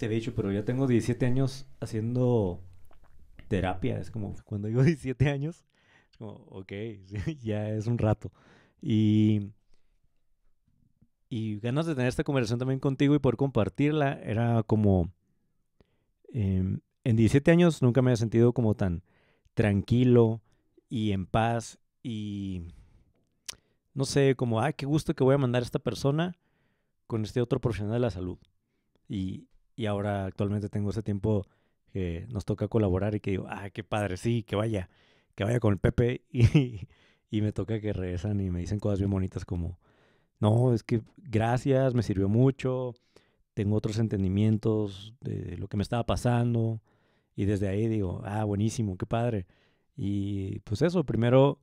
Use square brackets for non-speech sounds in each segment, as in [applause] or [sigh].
este dicho, pero ya tengo 17 años haciendo terapia. Es como, cuando digo 17 [laughs] años, es como, ok, [laughs] ya es un rato. Y, y ganas de tener esta conversación también contigo y poder compartirla. Era como, em, en 17 años nunca me había sentido como tan tranquilo y en paz y no sé, como, ay, qué gusto que voy a mandar a esta persona con este otro profesional de la salud. Y, y ahora actualmente tengo ese tiempo que nos toca colaborar y que digo, ah, qué padre, sí, que vaya, que vaya con el Pepe. [laughs] Y, y me toca que regresan y me dicen cosas bien bonitas como, no, es que gracias, me sirvió mucho, tengo otros entendimientos de lo que me estaba pasando. Y desde ahí digo, ah, buenísimo, qué padre. Y pues eso, primero,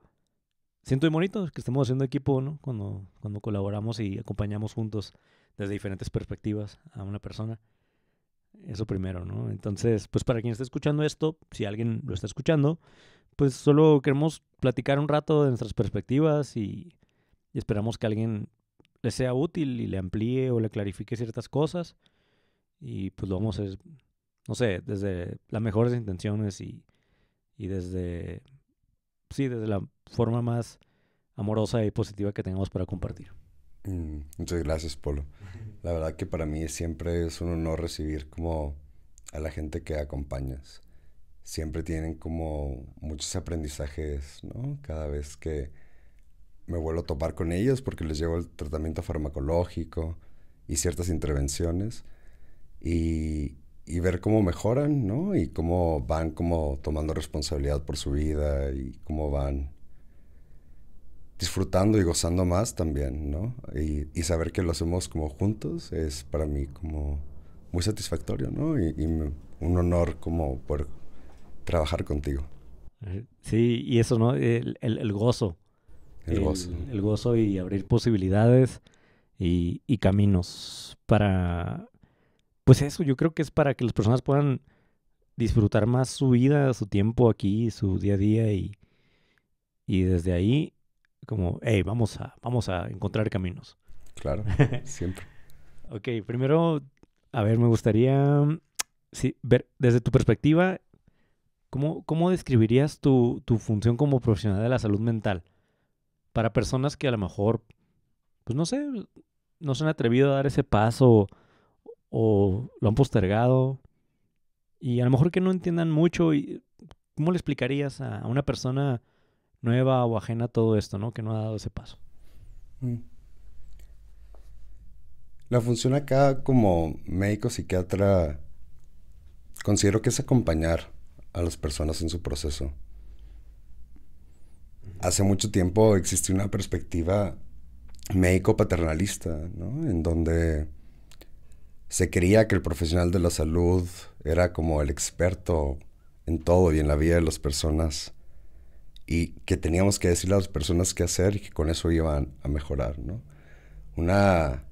siento muy bonito que estemos haciendo equipo, ¿no? Cuando, cuando colaboramos y acompañamos juntos desde diferentes perspectivas a una persona. Eso primero, ¿no? Entonces, pues para quien está escuchando esto, si alguien lo está escuchando, pues solo queremos platicar un rato de nuestras perspectivas y, esperamos que alguien le sea útil y le amplíe o le clarifique ciertas cosas. Y pues lo vamos a hacer, no sé, desde las mejores intenciones y, y desde, sí, desde la forma más amorosa y positiva que tengamos para compartir. Mm, muchas gracias, Polo. La verdad que para mí siempre es un honor recibir como a la gente que acompañas. Siempre tienen como muchos aprendizajes, ¿no? Cada vez que me vuelvo a topar con ellos porque les llevo el tratamiento farmacológico y ciertas intervenciones y, y ver cómo mejoran, ¿no? Y cómo van como tomando responsabilidad por su vida y cómo van disfrutando y gozando más también, ¿no? Y, saber que lo hacemos como juntos es para mí como muy satisfactorio, ¿no? Y, un honor como por trabajar contigo. Eh, sí, y eso, ¿no? El, gozo. El, gozo. El gozo y abrir posibilidades y, caminos para... Pues eso, yo creo que es para que las personas puedan disfrutar más su vida, su tiempo aquí, su día a día y, y desde ahí como, hey, vamos a, vamos a encontrar caminos. Claro, [laughs] siempre. ok, primero, a ver, me gustaría mm, ver desde tu perspectiva, ¿cómo, cómo describirías tu, tu, función como profesional de la salud mental para personas que a lo mejor, pues no sé, no se han atrevido a dar ese paso o lo han postergado y a lo mejor que no entiendan mucho y cómo le explicarías a una persona nueva o ajena a todo esto, ¿no? Que no ha dado ese paso. Mm. La función acá como médico psiquiatra, considero que es acompañar a las personas en su proceso. Hace mucho tiempo existía una perspectiva médico-paternalista, ¿no? En donde se creía que el profesional de la salud era como el experto en todo y en la vida de las personas y que teníamos que decirle a las personas qué hacer y que con eso iban a mejorar, ¿no? Una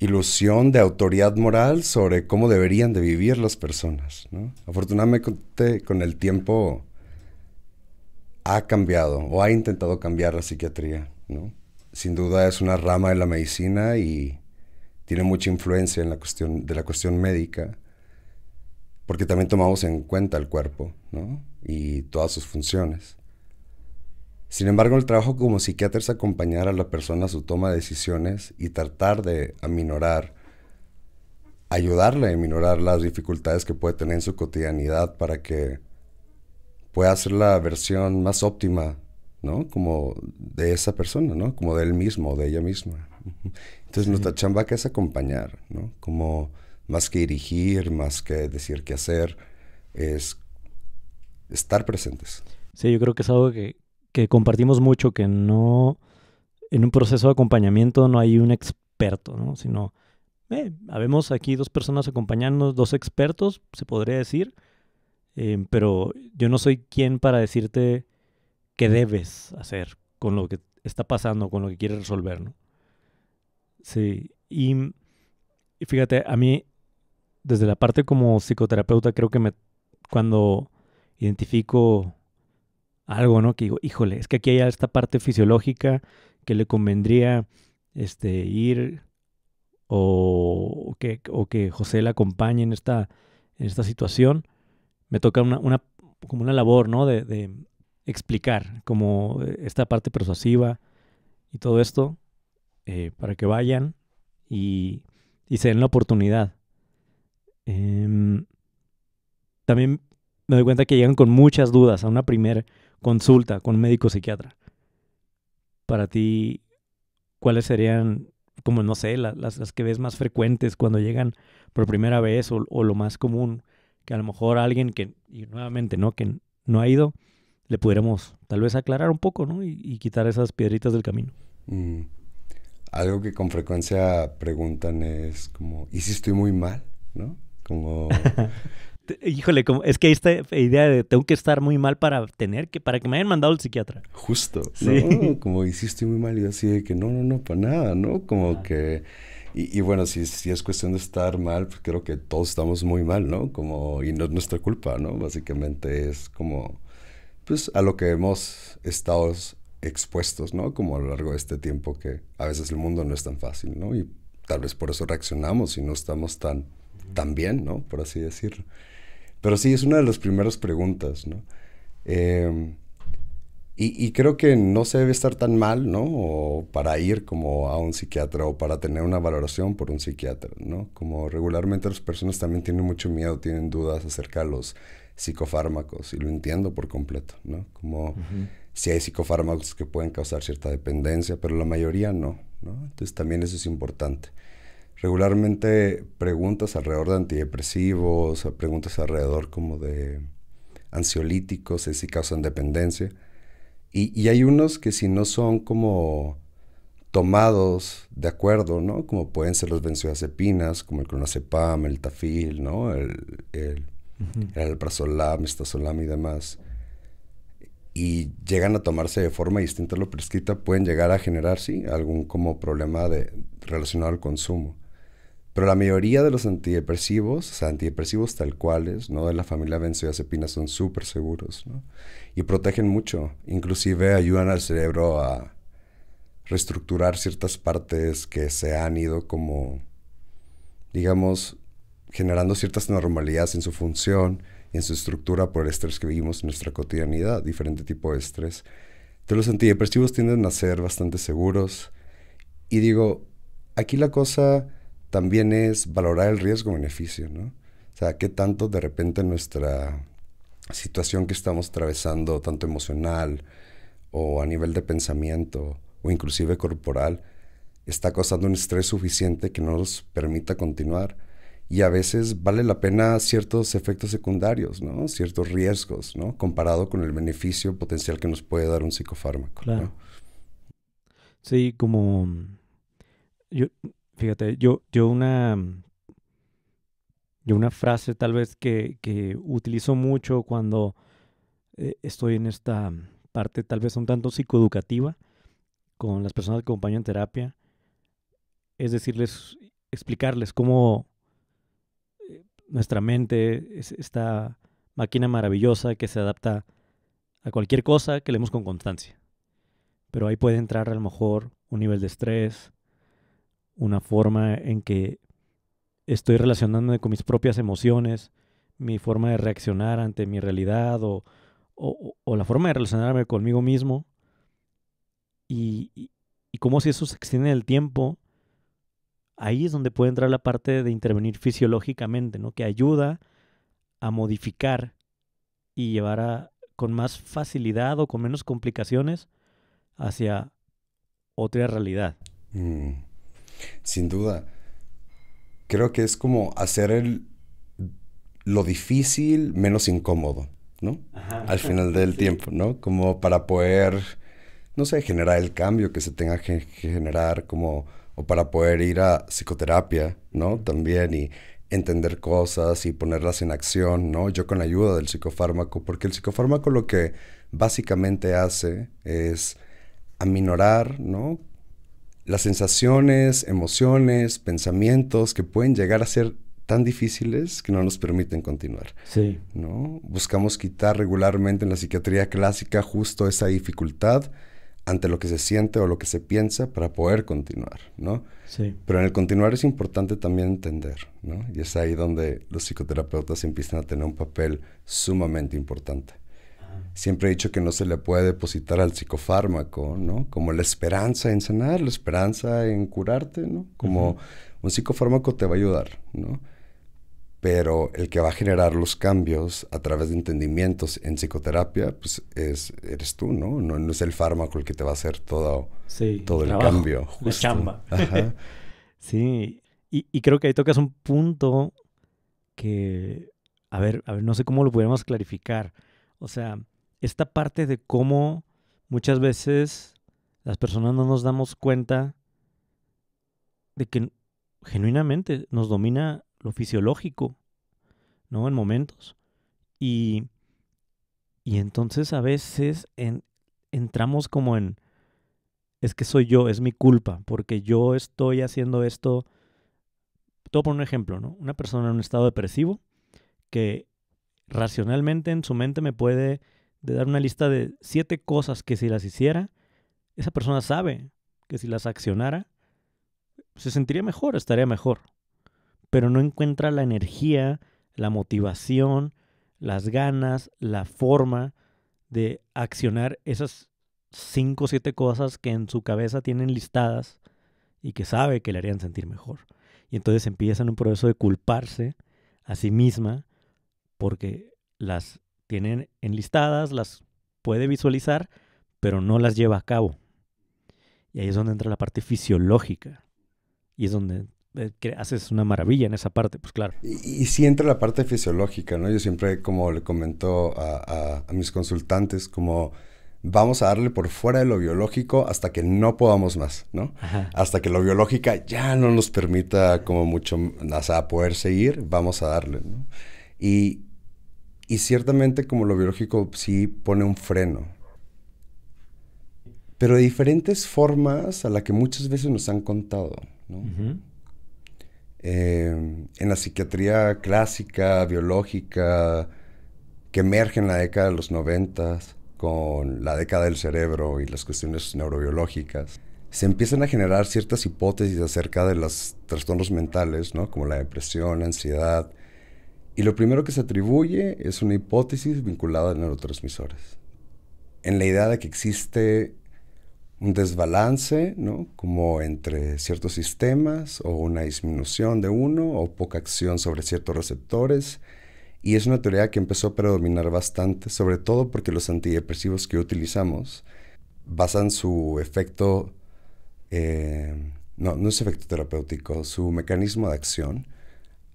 ilusión de autoridad moral sobre cómo deberían de vivir las personas, ¿no? Afortunadamente con el tiempo ha cambiado o ha intentado cambiar la psiquiatría, ¿no? Sin duda es una rama de la medicina y tiene mucha influencia en la cuestión, de la cuestión médica, porque también tomamos en cuenta el cuerpo ¿no? y todas sus funciones. Sin embargo, el trabajo como psiquiatra es acompañar a la persona a su toma de decisiones y tratar de aminorar, ayudarle a aminorar las dificultades que puede tener en su cotidianidad para que pueda ser la versión más óptima, ¿no? Como de esa persona, ¿no? Como de él mismo, de ella misma. [laughs] Entonces nuestra chamba que es acompañar, ¿no? Como más que dirigir, más que decir qué hacer, es estar presentes. Sí, yo creo que es algo que, que compartimos mucho, que no, en un proceso de acompañamiento no hay un experto, ¿no? sino, eh, habemos aquí dos personas acompañándonos, dos expertos, se podría decir, eh, pero yo no soy quien para decirte qué debes hacer con lo que está pasando, con lo que quieres resolver, ¿no? Sí, y fíjate, a mí desde la parte como psicoterapeuta creo que me cuando identifico algo, ¿no? Que digo, híjole, es que aquí hay esta parte fisiológica que le convendría este ir o que, que José la acompañe en esta, en esta situación, me toca una, una como una labor, ¿no? De, explicar como eh, esta parte persuasiva y todo esto eh, para que vayan y, y se den la oportunidad Em, también me doy cuenta que llegan con muchas dudas a una primera consulta con un médico psiquiatra. Para ti, ¿cuáles serían, como no sé, las, que ves más frecuentes cuando llegan por primera vez o, lo más común? Que a lo mejor alguien que, y nuevamente, ¿no? Que no ha ido, le pudiéramos tal vez aclarar un poco, ¿no? Y, quitar esas piedritas del camino. Mm. Algo que con frecuencia preguntan es como, ¿y si estoy muy mal? ¿No? como... [laughs] Híjole, como, es que esta idea de tengo que estar muy mal para tener que, para que me hayan mandado al psiquiatra. Justo, sí. [laughs] Como hiciste muy mal y así de que no, no, no, para nada, ¿no? Como que... Y, bueno, si, si, es cuestión de estar mal, pues creo que todos estamos muy mal, ¿no? Como, y no es nuestra culpa, ¿no? Básicamente es como, pues, a lo que hemos estado expuestos, ¿no? Como a lo largo de este tiempo que a veces el mundo no es tan fácil, ¿no? Y tal vez por eso reaccionamos y no estamos tan también, ¿no? Por así decirlo. Pero sí, es una de las primeras preguntas, ¿no? Em, y, creo que no se debe estar tan mal, ¿no? O para ir como a un psiquiatra o para tener una valoración por un psiquiatra, ¿no? Como regularmente las personas también tienen mucho miedo, tienen dudas acerca de los psicofármacos y lo entiendo por completo, ¿no? Como si hay psicofármacos que pueden causar cierta dependencia, pero la mayoría no, ¿no? Entonces también eso es importante regularmente preguntas alrededor de antidepresivos, preguntas alrededor como de ansiolíticos, si este causan dependencia. Y, hay unos que si no son como tomados de acuerdo, ¿no? Como pueden ser los benzodiazepinas, como el clonazepam, el tafil, ¿no? El, el, el alprazolam, estazolam y demás. Y llegan a tomarse de forma distinta a lo prescrita, pueden llegar a generar, sí, algún como problema de, relacionado al consumo. Pero la mayoría de los antidepresivos, o sea, antidepresivos tal cuales, ¿no? De la familia benzodiazepina son súper seguros, ¿no? Y protegen mucho. Inclusive ayudan al cerebro a reestructurar ciertas partes que se han ido como, digamos, generando ciertas normalidades en su función en su estructura por el estrés que vivimos en nuestra cotidianidad, diferente tipo de estrés. Entonces los antidepresivos tienden a ser bastante seguros. Y digo, aquí la cosa también es valorar el riesgo-beneficio, ¿no? O sea, qué tanto de repente nuestra situación que estamos atravesando, tanto emocional o a nivel de pensamiento o inclusive corporal, está causando un estrés suficiente que no nos permita continuar. Y a veces vale la pena ciertos efectos secundarios, ¿no? Ciertos riesgos, ¿no? Comparado con el beneficio potencial que nos puede dar un psicofármaco. Claro. Sí, como yo Fíjate, yo, yo una, mm, una frase tal vez que, utilizo mucho cuando eh, estoy en esta mm, parte tal vez un tanto psicoeducativa con las personas que acompaño en terapia, es decirles, explicarles cómo eh, nuestra mente es esta máquina maravillosa que se adapta a cualquier cosa que leemos con constancia. Pero ahí puede entrar a lo mejor un nivel de estrés, una forma en que estoy relacionándome con mis propias emociones, mi forma de reaccionar ante mi realidad o, o, o la forma de relacionarme conmigo mismo. Y, y, como si eso se extiende en el tiempo, ahí es donde puede entrar la parte de intervenir fisiológicamente, ¿no? que ayuda a modificar y llevar a, con más facilidad o con menos complicaciones hacia otra realidad. Mm. Sin duda. Creo que es como hacer el, lo difícil menos incómodo, ¿no? Al final [laughs] del tiempo, ¿no? Como para poder, no sé, generar el cambio que se tenga que generar, como, o para poder ir a psicoterapia, ¿no? También y entender cosas y ponerlas en acción, ¿no? Yo con la ayuda del psicofármaco, porque el psicofármaco lo que básicamente hace es aminorar, ¿no? las sensaciones, emociones, pensamientos que pueden llegar a ser tan difíciles que no nos permiten continuar. Sí. ¿no? Buscamos quitar regularmente en la psiquiatría clásica justo esa dificultad ante lo que se siente o lo que se piensa para poder continuar, ¿no? Sí. Pero en el continuar es importante también entender, ¿no? Y es ahí donde los psicoterapeutas empiezan a tener un papel sumamente importante siempre he dicho que no se le puede depositar al psicofármaco, ¿no? Como la esperanza en sanar, la esperanza en curarte, ¿no? Como un psicofármaco te va a ayudar, ¿no? Pero el que va a generar los cambios a través de entendimientos en psicoterapia, pues es, eres tú, ¿no? ¿no? es el fármaco el que te va a hacer todo, todo el, cambio. La chamba. [laughs] sí, y, creo que ahí tocas un punto que, a ver, a ver, no sé cómo lo pudiéramos clarificar. O sea, esta parte de cómo muchas veces las personas no nos damos cuenta de que genuinamente nos domina lo fisiológico, ¿no? En momentos. Y, y entonces a veces entramos como en, es que soy yo, es mi culpa, porque yo estoy haciendo esto. Todo por un ejemplo, ¿no? Una persona en un estado depresivo que racionalmente en su mente me puede de dar una lista de siete cosas que si las hiciera, esa persona sabe que si las accionara, se sentiría mejor, estaría mejor. Pero no encuentra la energía, la motivación, las ganas, la forma de accionar esas cinco o siete cosas que en su cabeza tienen listadas y que sabe que le harían sentir mejor. Y entonces en un proceso de culparse a sí misma porque las tienen enlistadas, las puede visualizar, pero no las lleva a cabo. Y ahí es donde entra la parte fisiológica. Y es donde eh, haces una maravilla en esa parte, pues claro. Y, si sí entra la parte fisiológica, ¿no? Yo siempre, como le comento a, mis consultantes, como vamos a darle por fuera de lo biológico hasta que no podamos más, ¿no? Hasta que lo biológico ya no nos permita como mucho, o sea, poder seguir, vamos a darle, ¿no? Y, y ciertamente como lo biológico sí pone un freno. Pero de diferentes formas a la que muchas veces nos han contado. ¿no? Eh, en la psiquiatría clásica, biológica, que emerge en la década de los noventas, con la década del cerebro y las cuestiones neurobiológicas, se empiezan a generar ciertas hipótesis acerca de los trastornos mentales, ¿no? como la depresión, la ansiedad, y lo primero que se atribuye es una hipótesis vinculada a neurotransmisores. En la idea de que existe un desbalance, ¿no? Como entre ciertos sistemas o una disminución de uno o poca acción sobre ciertos receptores. Y es una teoría que empezó a predominar bastante, sobre todo porque los antidepresivos que utilizamos basan su efecto, eh, no, no es efecto terapéutico, su mecanismo de acción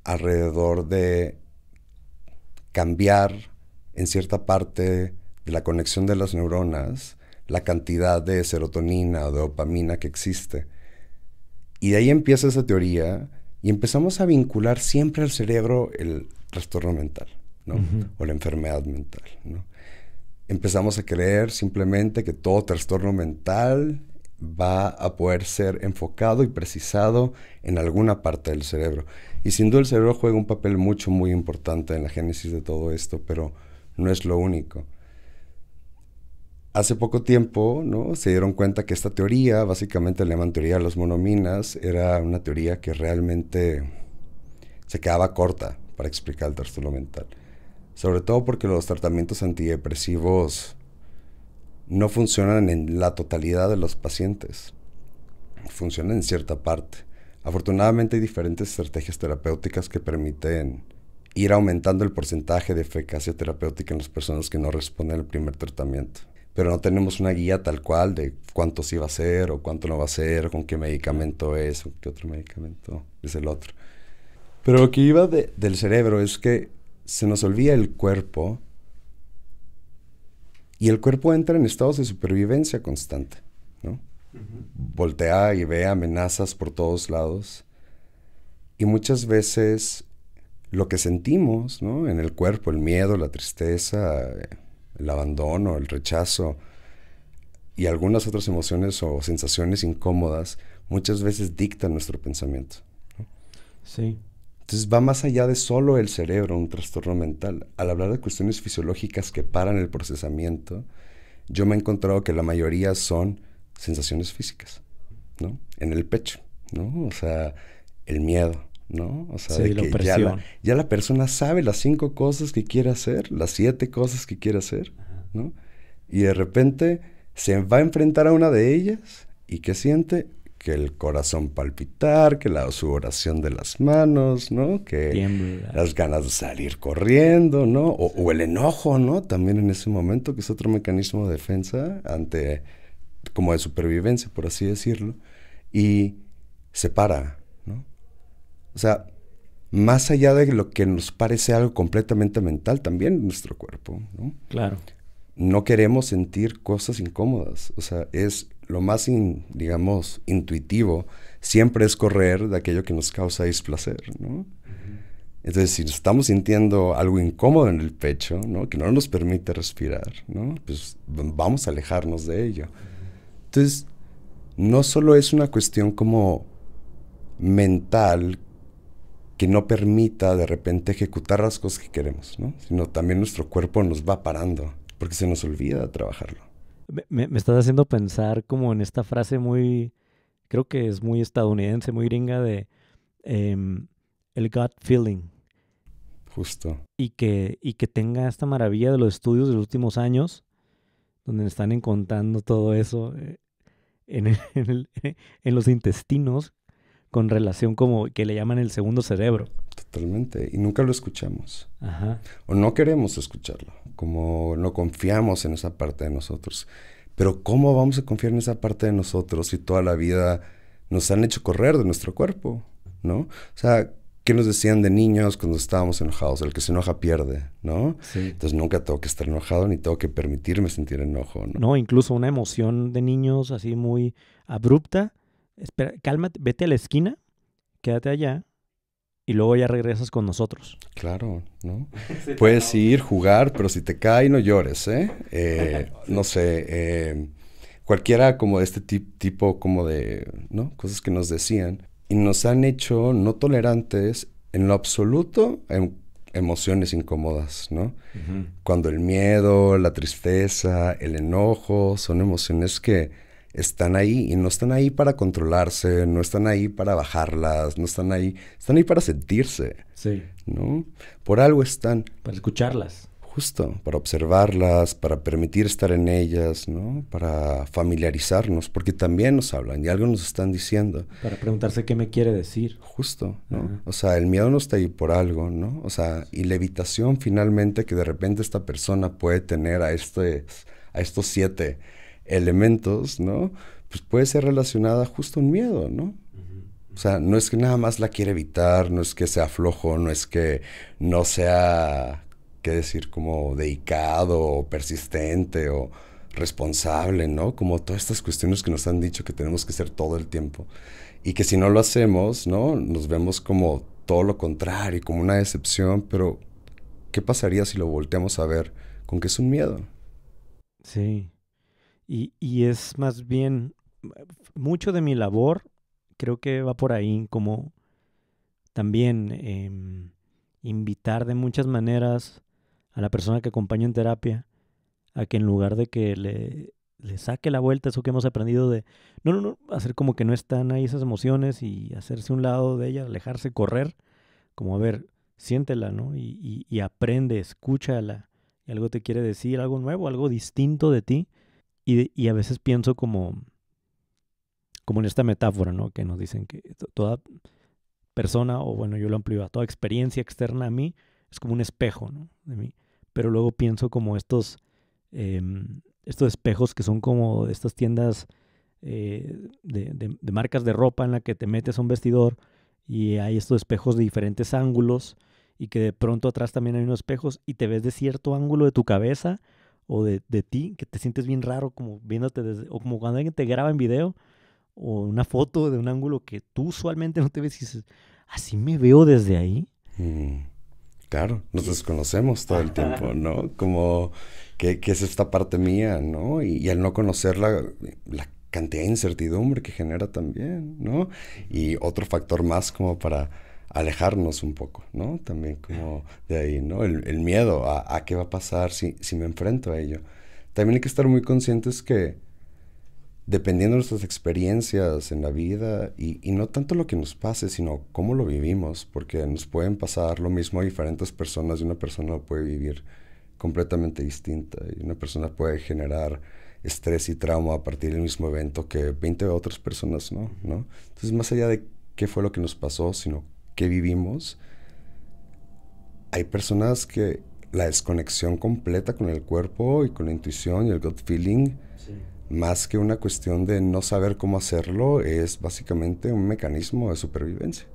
alrededor de cambiar en cierta parte de la conexión de las neuronas la cantidad de serotonina o de dopamina que existe. Y de ahí empieza esa teoría y empezamos a vincular siempre al cerebro el trastorno mental, O la enfermedad mental, Empezamos a creer simplemente que todo trastorno mental va a poder ser enfocado y precisado en alguna parte del cerebro. Y sin duda el cerebro juega un papel mucho, muy importante en la génesis de todo esto, pero no es lo único. Hace poco tiempo ¿no? se dieron cuenta que esta teoría, básicamente la llaman teoría de las monominas, era una teoría que realmente se quedaba corta para explicar el trastorno mental. Sobre todo porque los tratamientos antidepresivos no funcionan en la totalidad de los pacientes, funcionan en cierta parte. Afortunadamente hay diferentes estrategias terapéuticas que permiten ir aumentando el porcentaje de eficacia terapéutica en las personas que no responden al primer tratamiento. Pero no tenemos una guía tal cual de cuánto sí va a ser o cuánto no va a ser, con qué medicamento es o qué otro medicamento es el otro. Pero lo que iba del cerebro es que se nos olvida el cuerpo y el cuerpo entra en estados de supervivencia constante. Voltea y ve amenazas por todos lados. Y muchas veces lo que sentimos ¿no? en el cuerpo, el miedo, la tristeza, el abandono, el rechazo y algunas otras emociones o sensaciones incómodas, muchas veces dictan nuestro pensamiento. Sí. Entonces va más allá de solo el cerebro, un trastorno mental. Al hablar de cuestiones fisiológicas que paran el procesamiento, yo me he encontrado que la mayoría son sensaciones físicas, ¿no? En el pecho, ¿no? O sea, el miedo, ¿no? O sea, que ya, la, persona sabe las cinco cosas que quiere hacer, las siete cosas que quiere hacer, ¿no? Y de repente se va a enfrentar a una de ellas y que siente que el corazón palpitar, que la sudoración de las manos, ¿no? Que las ganas de salir corriendo, ¿no? O, o, el enojo, ¿no? También en ese momento, que es otro mecanismo de defensa ante como de supervivencia, por así decirlo, y se para, ¿no? O sea, más allá de lo que nos parece algo completamente mental, también nuestro cuerpo, ¿no? Claro. No queremos sentir cosas incómodas, o sea, es lo más, digamos, intuitivo, siempre es correr de aquello que nos causa displacer, ¿no? Entonces, si estamos sintiendo algo incómodo en el pecho, ¿no? que no nos permite respirar, ¿no? pues vamos a alejarnos de ello. Entonces, no solo es una cuestión como mental que no permita de repente ejecutar las cosas que queremos, ¿no? sino también nuestro cuerpo nos va parando porque se nos olvida trabajarlo. Me, estás haciendo pensar como en esta frase muy, creo que es muy estadounidense, muy gringa de em, el gut feeling. Justo. Y que, y que tenga esta maravilla de los estudios de los últimos años, donde están encontrando todo eso. Eh, [laughs] en, los intestinos con relación como que le llaman el segundo cerebro. Totalmente, y nunca lo escuchamos. Ajá. O no queremos escucharlo, como no confiamos en esa parte de nosotros. Pero ¿cómo vamos a confiar en esa parte de nosotros si toda la vida nos han hecho correr de nuestro cuerpo? ¿No? O sea, qué nos decían de niños cuando estábamos enojados. El que se enoja pierde, ¿no? Entonces nunca tengo que estar enojado ni tengo que permitirme sentir enojo, ¿no? No, incluso una emoción de niños así muy abrupta. Espera, cálmate, vete a la esquina, quédate allá y luego ya regresas con nosotros. Claro, ¿no? [laughs] Puedes ir, jugar, pero si te cae no llores, ¿eh? eh [laughs] no sé, eh, cualquiera como de este tipo como de, ¿no? Cosas que nos decían y nos han hecho no tolerantes en lo absoluto en em, emociones incómodas, ¿no? Cuando el miedo, la tristeza, el enojo son emociones que están ahí y no están ahí para controlarse, no están ahí para bajarlas, no están ahí, están ahí para sentirse. Sí. ¿No? Por algo están. Para escucharlas justo, para observarlas, para permitir estar en ellas, ¿no? Para familiarizarnos, porque también nos hablan y algo nos están diciendo. Para preguntarse qué me quiere decir. Justo, ¿no? O sea, el miedo no está ahí por algo, ¿no? O sea, y la evitación finalmente que de repente esta persona puede tener a, este, a estos siete elementos, ¿no? Pues puede ser relacionada justo a un miedo, ¿no? O sea, no es que nada más la quiere evitar, no es que sea flojo, no es que no sea qué decir, como dedicado o persistente o responsable, ¿no? Como todas estas cuestiones que nos han dicho que tenemos que ser todo el tiempo. Y que si no lo hacemos, ¿no? Nos vemos como todo lo contrario, como una decepción, pero ¿qué pasaría si lo volteamos a ver con que es un miedo? Sí. Y, es más bien, mucho de mi labor creo que va por ahí, como también em, invitar de muchas maneras a la persona que acompaño en terapia a que en lugar de que le, le saque la vuelta eso que hemos aprendido de, no, no, no, hacer como que no están ahí esas emociones y hacerse un lado de ella, alejarse, correr, como a ver, siéntela, ¿no? Y, y, aprende, escúchala, algo te quiere decir, algo nuevo, algo distinto de ti. Y, y a veces pienso como, como en esta metáfora, ¿no? Que nos dicen que toda persona, o bueno, yo lo amplio, toda experiencia externa a mí es como un espejo, ¿no? De mí pero luego pienso como estos, em, estos espejos que son como estas tiendas eh, de, marcas de ropa en la que te metes a un vestidor y hay estos espejos de diferentes ángulos y que de pronto atrás también hay unos espejos y te ves de cierto ángulo de tu cabeza o de, ti, que te sientes bien raro como viéndote desde, o como cuando alguien te graba en video o una foto de un ángulo que tú usualmente no te ves y dices, así me veo desde ahí. Claro, nos desconocemos todo el tiempo, [laughs] ¿no? Como que, es esta parte mía, ¿no? Y, al no conocer la, cantidad de incertidumbre que genera también, ¿no? Y otro factor más como para alejarnos un poco, ¿no? También como de ahí, ¿no? El, miedo a, a, qué va a pasar si, si me enfrento a ello. También hay que estar muy conscientes que dependiendo de nuestras experiencias en la vida y, no tanto lo que nos pase, sino cómo lo vivimos, porque nos pueden pasar lo mismo a diferentes personas y una persona puede vivir completamente distinta y una persona puede generar estrés y trauma a partir del mismo evento que 20 otras personas, ¿no? ¿no? Entonces, más allá de qué fue lo que nos pasó, sino qué vivimos, hay personas que la desconexión completa con el cuerpo y con la intuición y el gut feeling más que una cuestión de no saber cómo hacerlo, es básicamente un mecanismo de supervivencia.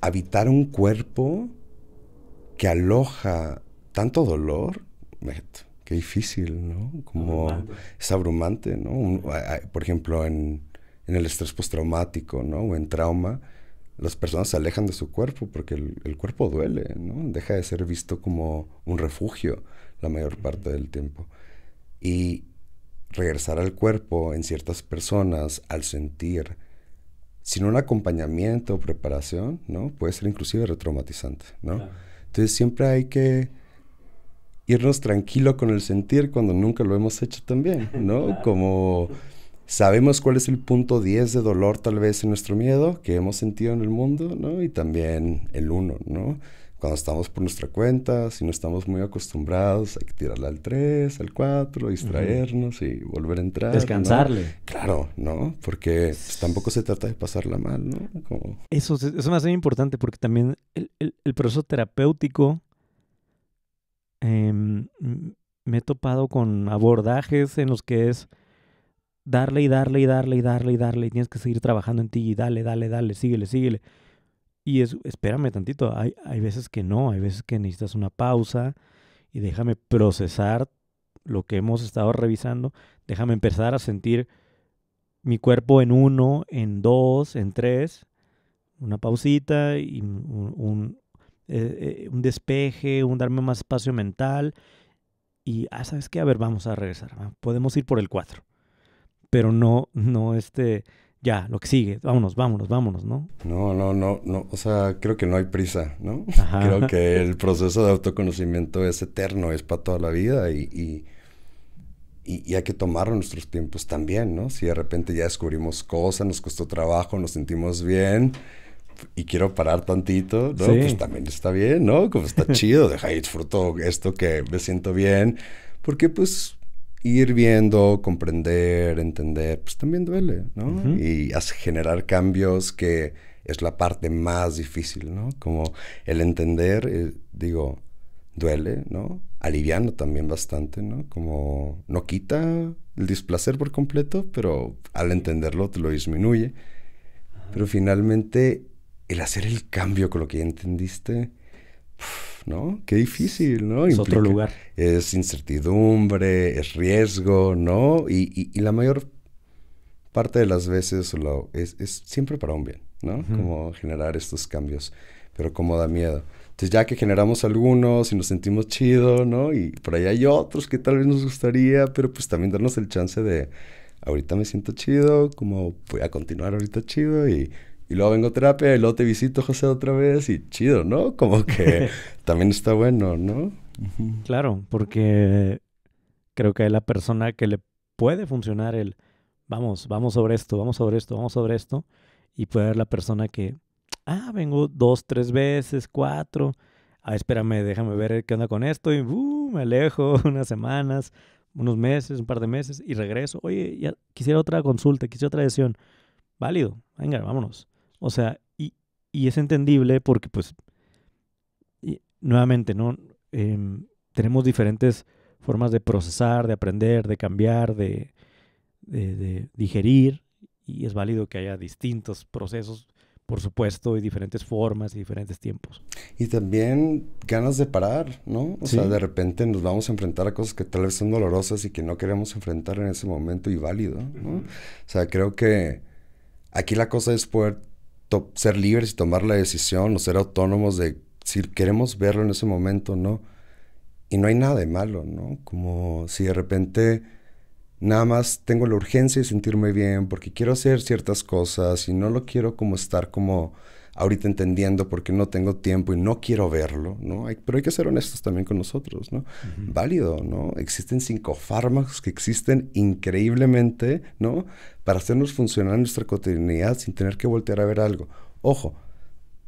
Habitar un cuerpo que aloja tanto dolor, qué difícil, ¿no? Como es abrumante, ¿no? por ejemplo, en, el estrés postraumático, ¿no? O en trauma, las personas se alejan de su cuerpo porque el cuerpo duele, ¿no? Deja de ser visto como un refugio la mayor parte del tiempo. Y, regresar al cuerpo en ciertas personas al sentir, sin un acompañamiento o preparación, ¿no? Puede ser inclusive retraumatizante, ¿no? Entonces siempre hay que irnos tranquilo con el sentir cuando nunca lo hemos hecho también, [laughs] ¿no? Como sabemos cuál es el punto 10 de dolor tal vez en nuestro miedo que hemos sentido en el mundo, ¿no? Y también el 1, ¿no? cuando estamos por nuestra cuenta, si no estamos muy acostumbrados, hay que tirarla al 3, al 4, distraernos y volver a entrar. Descansarle. Claro, ¿no? Porque pues, tampoco se trata de pasarla mal, ¿no? Como... Eso, eso me hace muy importante porque también el, proceso terapéutico eh, me he topado con abordajes en los que es darle y darle y darle y darle y darle y tienes que seguir trabajando en ti y dale, dale, dale, síguele. síguele y es, espérame tantito, hay, hay veces que no, hay veces que necesitas una pausa y déjame procesar lo que hemos estado revisando, déjame empezar a sentir mi cuerpo en uno, en dos, en tres, una pausita y un, un, eh, eh, despeje, un darme más espacio mental. Y, ah, ¿sabes qué? A ver, vamos a regresar. Podemos ir por el cuatro, Pero no, no, este, ya, lo que sigue, vámonos, vámonos, vámonos, ¿no? No, no, no, no, o sea, creo que no hay prisa, ¿no? Ajá. Creo que el proceso de autoconocimiento es eterno, es para toda la vida y, y, hay que tomar nuestros tiempos también, ¿no? Si de repente ya descubrimos cosas, nos costó trabajo, nos sentimos bien y quiero parar tantito, ¿no? Pues también está bien, ¿no? Como está [laughs] chido, deja disfruto esto que me siento bien, porque pues ir viendo, comprender, entender, pues también duele, ¿no? Y hace generar cambios que es la parte más difícil, ¿no? Como el entender, eh, digo, duele, ¿no? Aliviando también bastante, ¿no? Como no quita el displacer por completo, pero al entenderlo te lo disminuye. Pero finalmente el hacer el cambio con lo que ya entendiste ¿no? Qué difícil, ¿no? Es otro lugar. Es incertidumbre, es riesgo, ¿no? Y, la mayor parte de las veces lo, es, siempre para un bien, ¿no? Como generar estos cambios, pero como da miedo. Entonces ya que generamos algunos y nos sentimos chido, ¿no? Y por ahí hay otros que tal vez nos gustaría, pero pues también darnos el chance de, ahorita me siento chido, como voy a continuar ahorita chido y y luego vengo a terapia y luego te visito, José, otra vez y chido, ¿no? Como que [laughs] también está bueno, ¿no? Claro, porque creo que hay la persona que le puede funcionar el vamos, vamos sobre esto, vamos sobre esto, vamos sobre esto, y puede haber la persona que, ah, vengo dos, tres veces, cuatro, ah, espérame, déjame ver qué onda con esto, y uh, me alejo [laughs] unas semanas, unos meses, un par de meses, y regreso, oye, ya quisiera otra consulta, quisiera otra sesión, válido, venga, vámonos. O sea, y, y es entendible porque, pues, nuevamente, ¿no? Em, tenemos diferentes formas de procesar, de aprender, de cambiar, de, de, digerir, y es válido que haya distintos procesos por supuesto, y diferentes formas y diferentes tiempos. Y también ganas de parar, ¿no? O sea, de repente nos vamos a enfrentar a cosas que tal vez son dolorosas y que no queremos enfrentar en ese momento y válido, ¿no? O sea, creo que aquí la cosa es poder ser libres y tomar la decisión o ser autónomos de si queremos verlo en ese momento no. Y no hay nada de malo, ¿no? Como si de repente nada más tengo la urgencia de sentirme bien porque quiero hacer ciertas cosas y no lo quiero como estar como ahorita entendiendo porque no tengo tiempo y no quiero verlo, ¿no? pero hay que ser honestos también con nosotros, ¿no? Válido, ¿no? Existen cinco fármacos que existen increíblemente, ¿no? Para hacernos funcionar nuestra cotidianidad sin tener que voltear a ver algo. Ojo,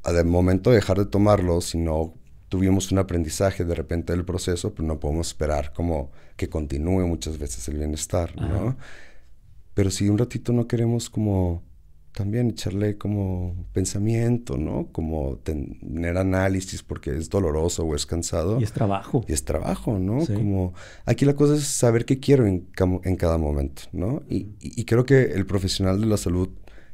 al momento de dejar de tomarlo, si no tuvimos un aprendizaje de repente del proceso, pues no podemos esperar como que continúe muchas veces el bienestar, ¿no? Pero si un ratito no queremos como también echarle como pensamiento, ¿no? Como tener análisis porque es doloroso o es cansado. Y es trabajo. Y es trabajo, ¿no? Como aquí la cosa es saber qué quiero en, cada momento, ¿no? Y, creo que el profesional de la salud,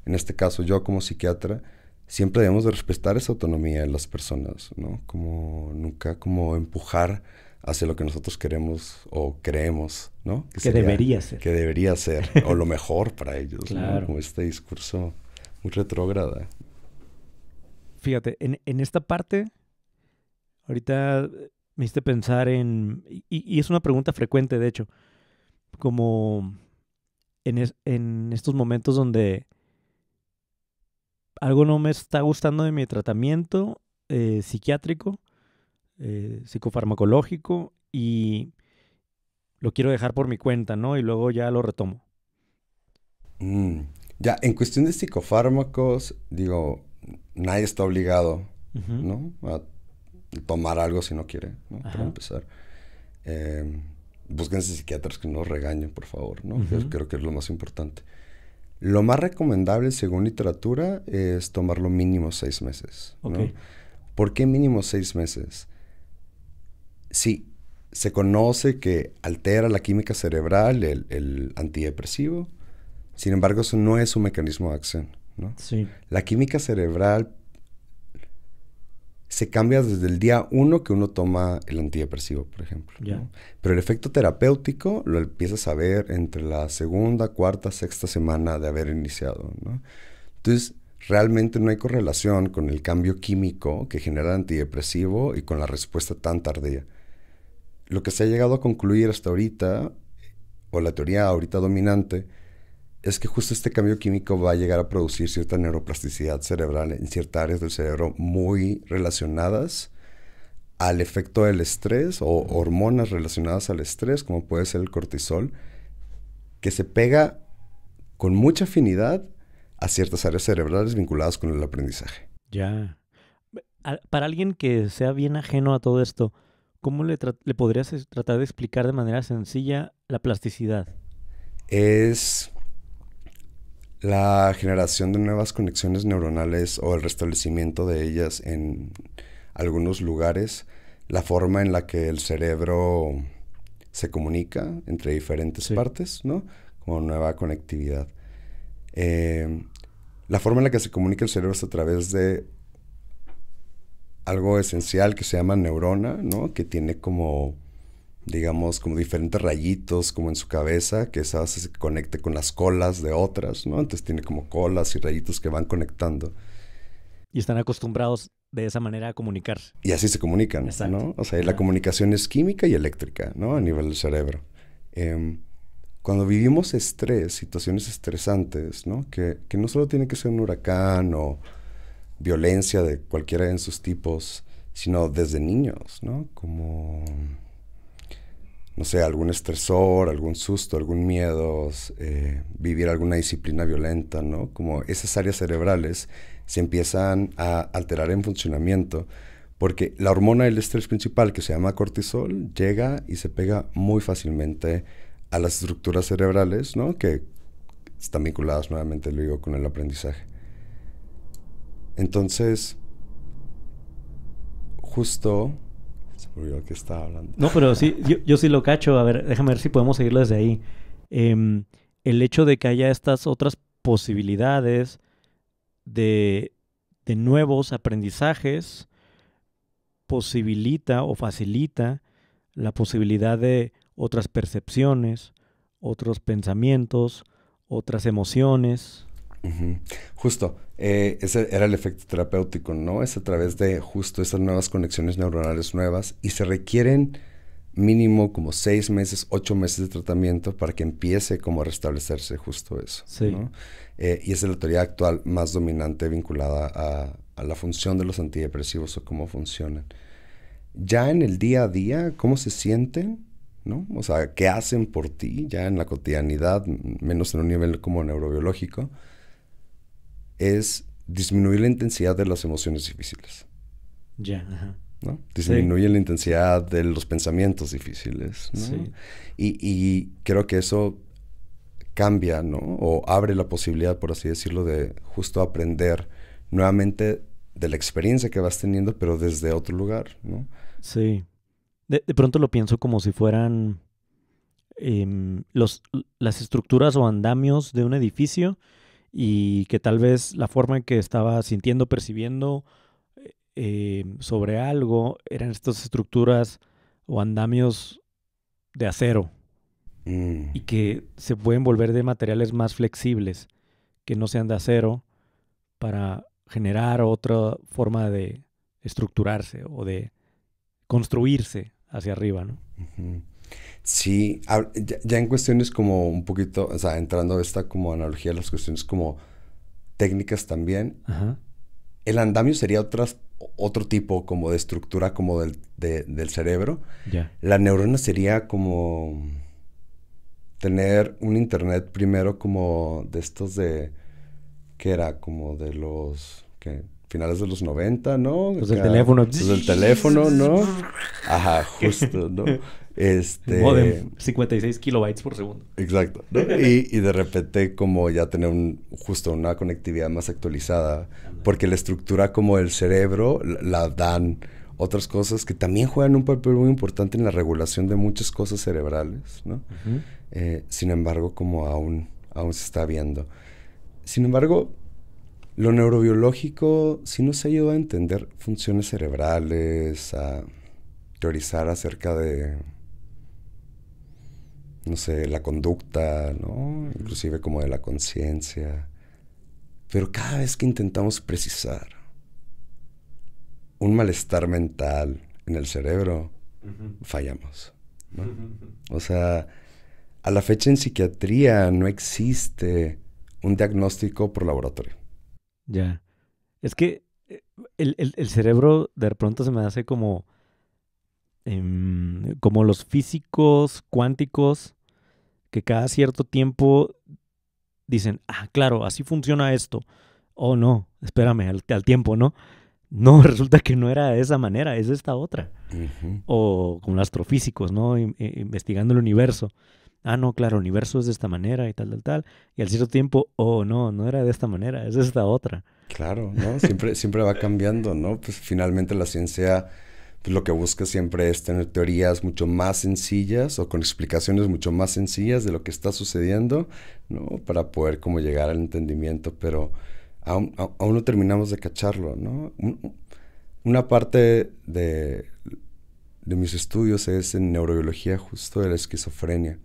en este caso yo como psiquiatra, siempre debemos de respetar esa autonomía de las personas, ¿no? Como nunca como empujar hace lo que nosotros queremos o creemos, ¿no? Que, debería ser. Que debería ser, o lo mejor para ellos, ¿no? Como este discurso muy retrógrada. Fíjate, en, esta parte, ahorita me hiciste pensar en, y, es una pregunta frecuente, de hecho, como en, estos momentos donde algo no me está gustando de mi tratamiento eh, psiquiátrico, eh, psicofarmacológico y lo quiero dejar por mi cuenta, ¿no? Y luego ya lo retomo. Mm, ya, en cuestión de psicofármacos, digo, nadie está obligado, ¿no? A tomar algo si no quiere, Para empezar. Eh, psiquiatras que no regañen, por favor, ¿no? creo que es lo más importante. Lo más recomendable, según literatura, es tomarlo mínimo seis meses. ¿Por qué mínimo seis meses? sí, se conoce que altera la química cerebral el, antidepresivo, sin embargo, eso no es un mecanismo de acción. ¿no? Sí. La química cerebral se cambia desde el día uno que uno toma el antidepresivo, por ejemplo. Pero el efecto terapéutico lo empiezas a ver entre la segunda, cuarta, sexta semana de haber iniciado. ¿no? Entonces, realmente no hay correlación con el cambio químico que genera el antidepresivo y con la respuesta tan tardía lo que se ha llegado a concluir hasta ahorita, o la teoría ahorita dominante, es que justo este cambio químico va a llegar a producir cierta neuroplasticidad cerebral en ciertas áreas del cerebro muy relacionadas al efecto del estrés o hormonas relacionadas al estrés, como puede ser el cortisol, que se pega con mucha afinidad a ciertas áreas cerebrales vinculadas con el aprendizaje. Ya. Para alguien que sea bien ajeno a todo esto, ¿Cómo le, podrías tratar de explicar de manera sencilla la plasticidad? Es la generación de nuevas conexiones neuronales o el restablecimiento de ellas en algunos lugares, la forma en la que el cerebro se comunica entre diferentes partes, ¿no? Como nueva conectividad. Eh, la forma en la que se comunica el cerebro es a través de algo esencial que se llama neurona, ¿no? Que tiene como, digamos, como diferentes rayitos como en su cabeza, que esa se conecte con las colas de otras, ¿no? Entonces tiene como colas y rayitos que van conectando. Y están acostumbrados de esa manera a comunicar. Y así se comunican, ¿no? O sea, la comunicación es química y eléctrica, ¿no? A nivel del cerebro. Em, cuando vivimos estrés, situaciones estresantes, ¿no? Que, que no solo tiene que ser un huracán o violencia de cualquiera de sus tipos, sino desde niños, ¿no? Como, no sé, algún estresor, algún susto, algún miedo, eh, vivir alguna disciplina violenta, ¿no? Como esas áreas cerebrales se empiezan a alterar en funcionamiento porque la hormona del estrés principal que se llama cortisol llega y se pega muy fácilmente a las estructuras cerebrales, ¿no? Que están vinculadas nuevamente, lo digo, con el aprendizaje. Entonces, justo... que estaba hablando. No, pero sí, yo, sí lo cacho. A ver, déjame ver si podemos seguirlo desde ahí. Em, el hecho de que haya estas otras posibilidades de nuevos aprendizajes posibilita o facilita la posibilidad de otras percepciones, otros pensamientos, otras emociones, Justo, eh, ese era el efecto terapéutico, ¿no? Es a través de justo esas nuevas conexiones neuronales nuevas y se requieren mínimo como seis meses, ocho meses de tratamiento para que empiece como a restablecerse justo eso. ¿no? Eh, y es la teoría actual más dominante vinculada a, la función de los antidepresivos o cómo funcionan. Ya en el día a día, ¿cómo se sienten? ¿no? O sea, ¿qué hacen por ti ya en la cotidianidad, menos en un nivel como neurobiológico? es disminuir la intensidad de las emociones difíciles. Ya, ajá. ¿no? Disminuye la intensidad de los pensamientos difíciles. Sí. Y, creo que eso cambia, ¿no? O abre la posibilidad, por así decirlo, de justo aprender nuevamente de la experiencia que vas teniendo, pero desde otro lugar, ¿no? Sí. De, pronto lo pienso como si fueran em, las estructuras o andamios de un edificio y que tal vez la forma en que estaba sintiendo, percibiendo eh, sobre algo eran estas estructuras o andamios de acero mm. y que se pueden volver de materiales más flexibles que no sean de acero para generar otra forma de estructurarse o de construirse hacia arriba, ¿no? Sí, ya, en cuestiones como un poquito, o sea, entrando esta como analogía, las cuestiones como técnicas también, Ajá. el andamio sería otras, otro tipo como de estructura como del, del cerebro. La neurona sería como tener un internet primero como de estos de, ¿qué era como de los, que finales de los 90, ¿no? Pues del teléfono. Pues el teléfono, ¿no? [laughs] Ajá, justo, ¿no? Este, de 56 kilobytes por segundo. Exacto. Y, de repente como ya tener un, justo una conectividad más actualizada, porque la estructura como el cerebro la dan otras cosas que también juegan un papel muy importante en la regulación de muchas cosas cerebrales, ¿no? Eh, sin embargo, como aún, aún se está viendo. Sin embargo, lo neurobiológico sí nos ayuda a entender funciones cerebrales, a teorizar acerca de no sé, la conducta, ¿no? Inclusive como de la conciencia. Pero cada vez que intentamos precisar un malestar mental en el cerebro, fallamos. O sea, a la fecha en psiquiatría no existe un diagnóstico por laboratorio. Ya. Es que eh, el, cerebro de pronto se me hace como, em, como los físicos cuánticos que cada cierto tiempo dicen, ah, claro, así funciona esto. Oh, no, espérame, al, tiempo, ¿no? No, [laughs] resulta que no era de esa manera, es esta otra. O con astrofísicos, ¿no? Eh, investigando el universo. Ah, no, claro, el universo es de esta manera y tal, tal, tal. Y al cierto tiempo, oh, no, no era de esta manera, es esta otra. Claro, ¿no? Siempre, siempre va cambiando, ¿no? Pues finalmente la ciencia lo que busca siempre es tener teorías mucho más sencillas o con explicaciones mucho más sencillas de lo que está sucediendo, ¿no? Para poder como llegar al entendimiento, pero aún, no terminamos de cacharlo, ¿no? Una parte de, mis estudios es en neurobiología justo de la esquizofrenia.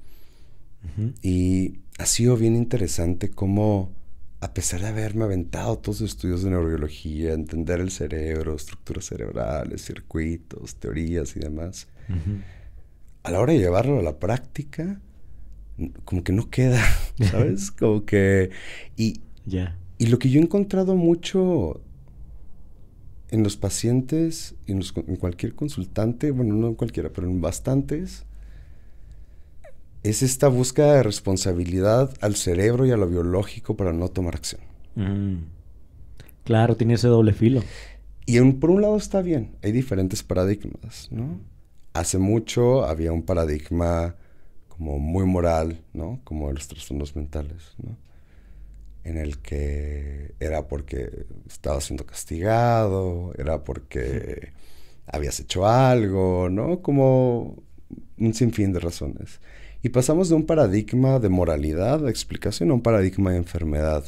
Y ha sido bien interesante cómo a pesar de haberme aventado todos los estudios de neurobiología, entender el cerebro, estructuras cerebrales, circuitos, teorías y demás, a la hora de llevarlo a la práctica, como que no queda, [laughs] ¿sabes? como que... Y, y lo que yo he encontrado mucho en los pacientes, y en cualquier consultante, bueno, no en cualquiera, pero en bastantes, es esta búsqueda de responsabilidad al cerebro y a lo biológico para no tomar acción. Mm. Claro, tiene ese doble filo. Y por un lado está bien, hay diferentes paradigmas, ¿no? Hace mucho había un paradigma como muy moral, ¿no? Como los trastornos mentales, ¿no? En el que era porque estabas siendo castigado, era porque [laughs] habías hecho algo, ¿no? Como un sinfín de razones. Y pasamos de un paradigma de moralidad, de explicación, a un paradigma de enfermedad.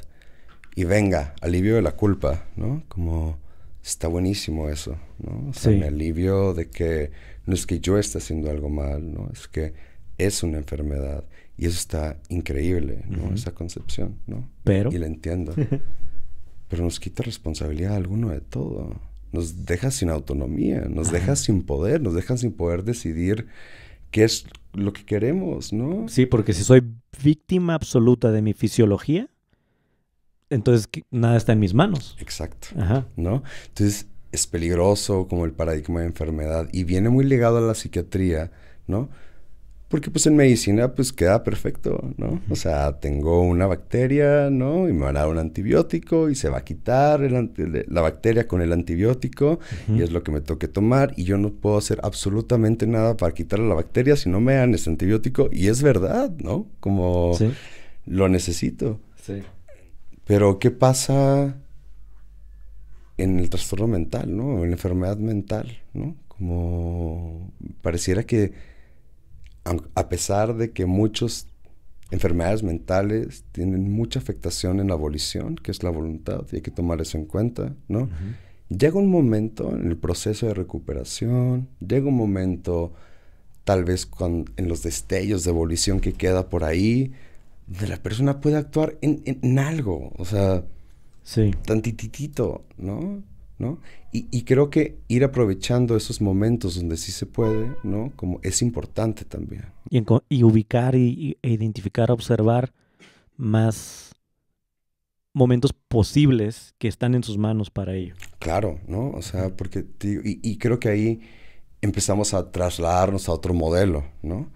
Y venga, alivio de la culpa, ¿no? Como está buenísimo eso, ¿no? O me alivio de que no es que yo esté haciendo algo mal, ¿no? Es que es una enfermedad. Y eso está increíble, ¿no? Esa concepción, ¿no? Pero. Y la entiendo. [laughs] Pero nos quita responsabilidad alguno de todo. Nos deja sin autonomía, nos deja sin poder, nos deja sin poder decidir qué es lo que queremos, ¿no? Sí, porque si soy víctima absoluta de mi fisiología, entonces nada está en mis manos. Exacto. Ajá. ¿No? Entonces es peligroso como el paradigma de enfermedad y viene muy ligado a la psiquiatría, ¿no? Porque pues en medicina pues queda perfecto, ¿no? O sea, tengo una bacteria, ¿no? Y me van a dar un antibiótico y se va a quitar la bacteria con el antibiótico y es lo que me toque tomar y yo no puedo hacer absolutamente nada para quitarle la bacteria si no me dan ese antibiótico y es verdad, ¿no? Como lo necesito. Sí. Pero ¿qué pasa en el trastorno mental, ¿no? En la enfermedad mental, ¿no? Como pareciera que a pesar de que muchas enfermedades mentales tienen mucha afectación en la abolición, que es la voluntad, y hay que tomar eso en cuenta, ¿no? Llega un momento en el proceso de recuperación, llega un momento tal vez en los destellos de abolición que queda por ahí, donde la persona puede actuar en, algo, o sea, tantititito, ¿no? Y, creo que ir aprovechando esos momentos donde sí se puede, ¿no? Como es importante también. Y, ubicar y, e identificar, observar más momentos posibles que están en sus manos para ello. Claro, ¿no? O sea, porque y, creo que ahí empezamos a trasladarnos a otro modelo, ¿no?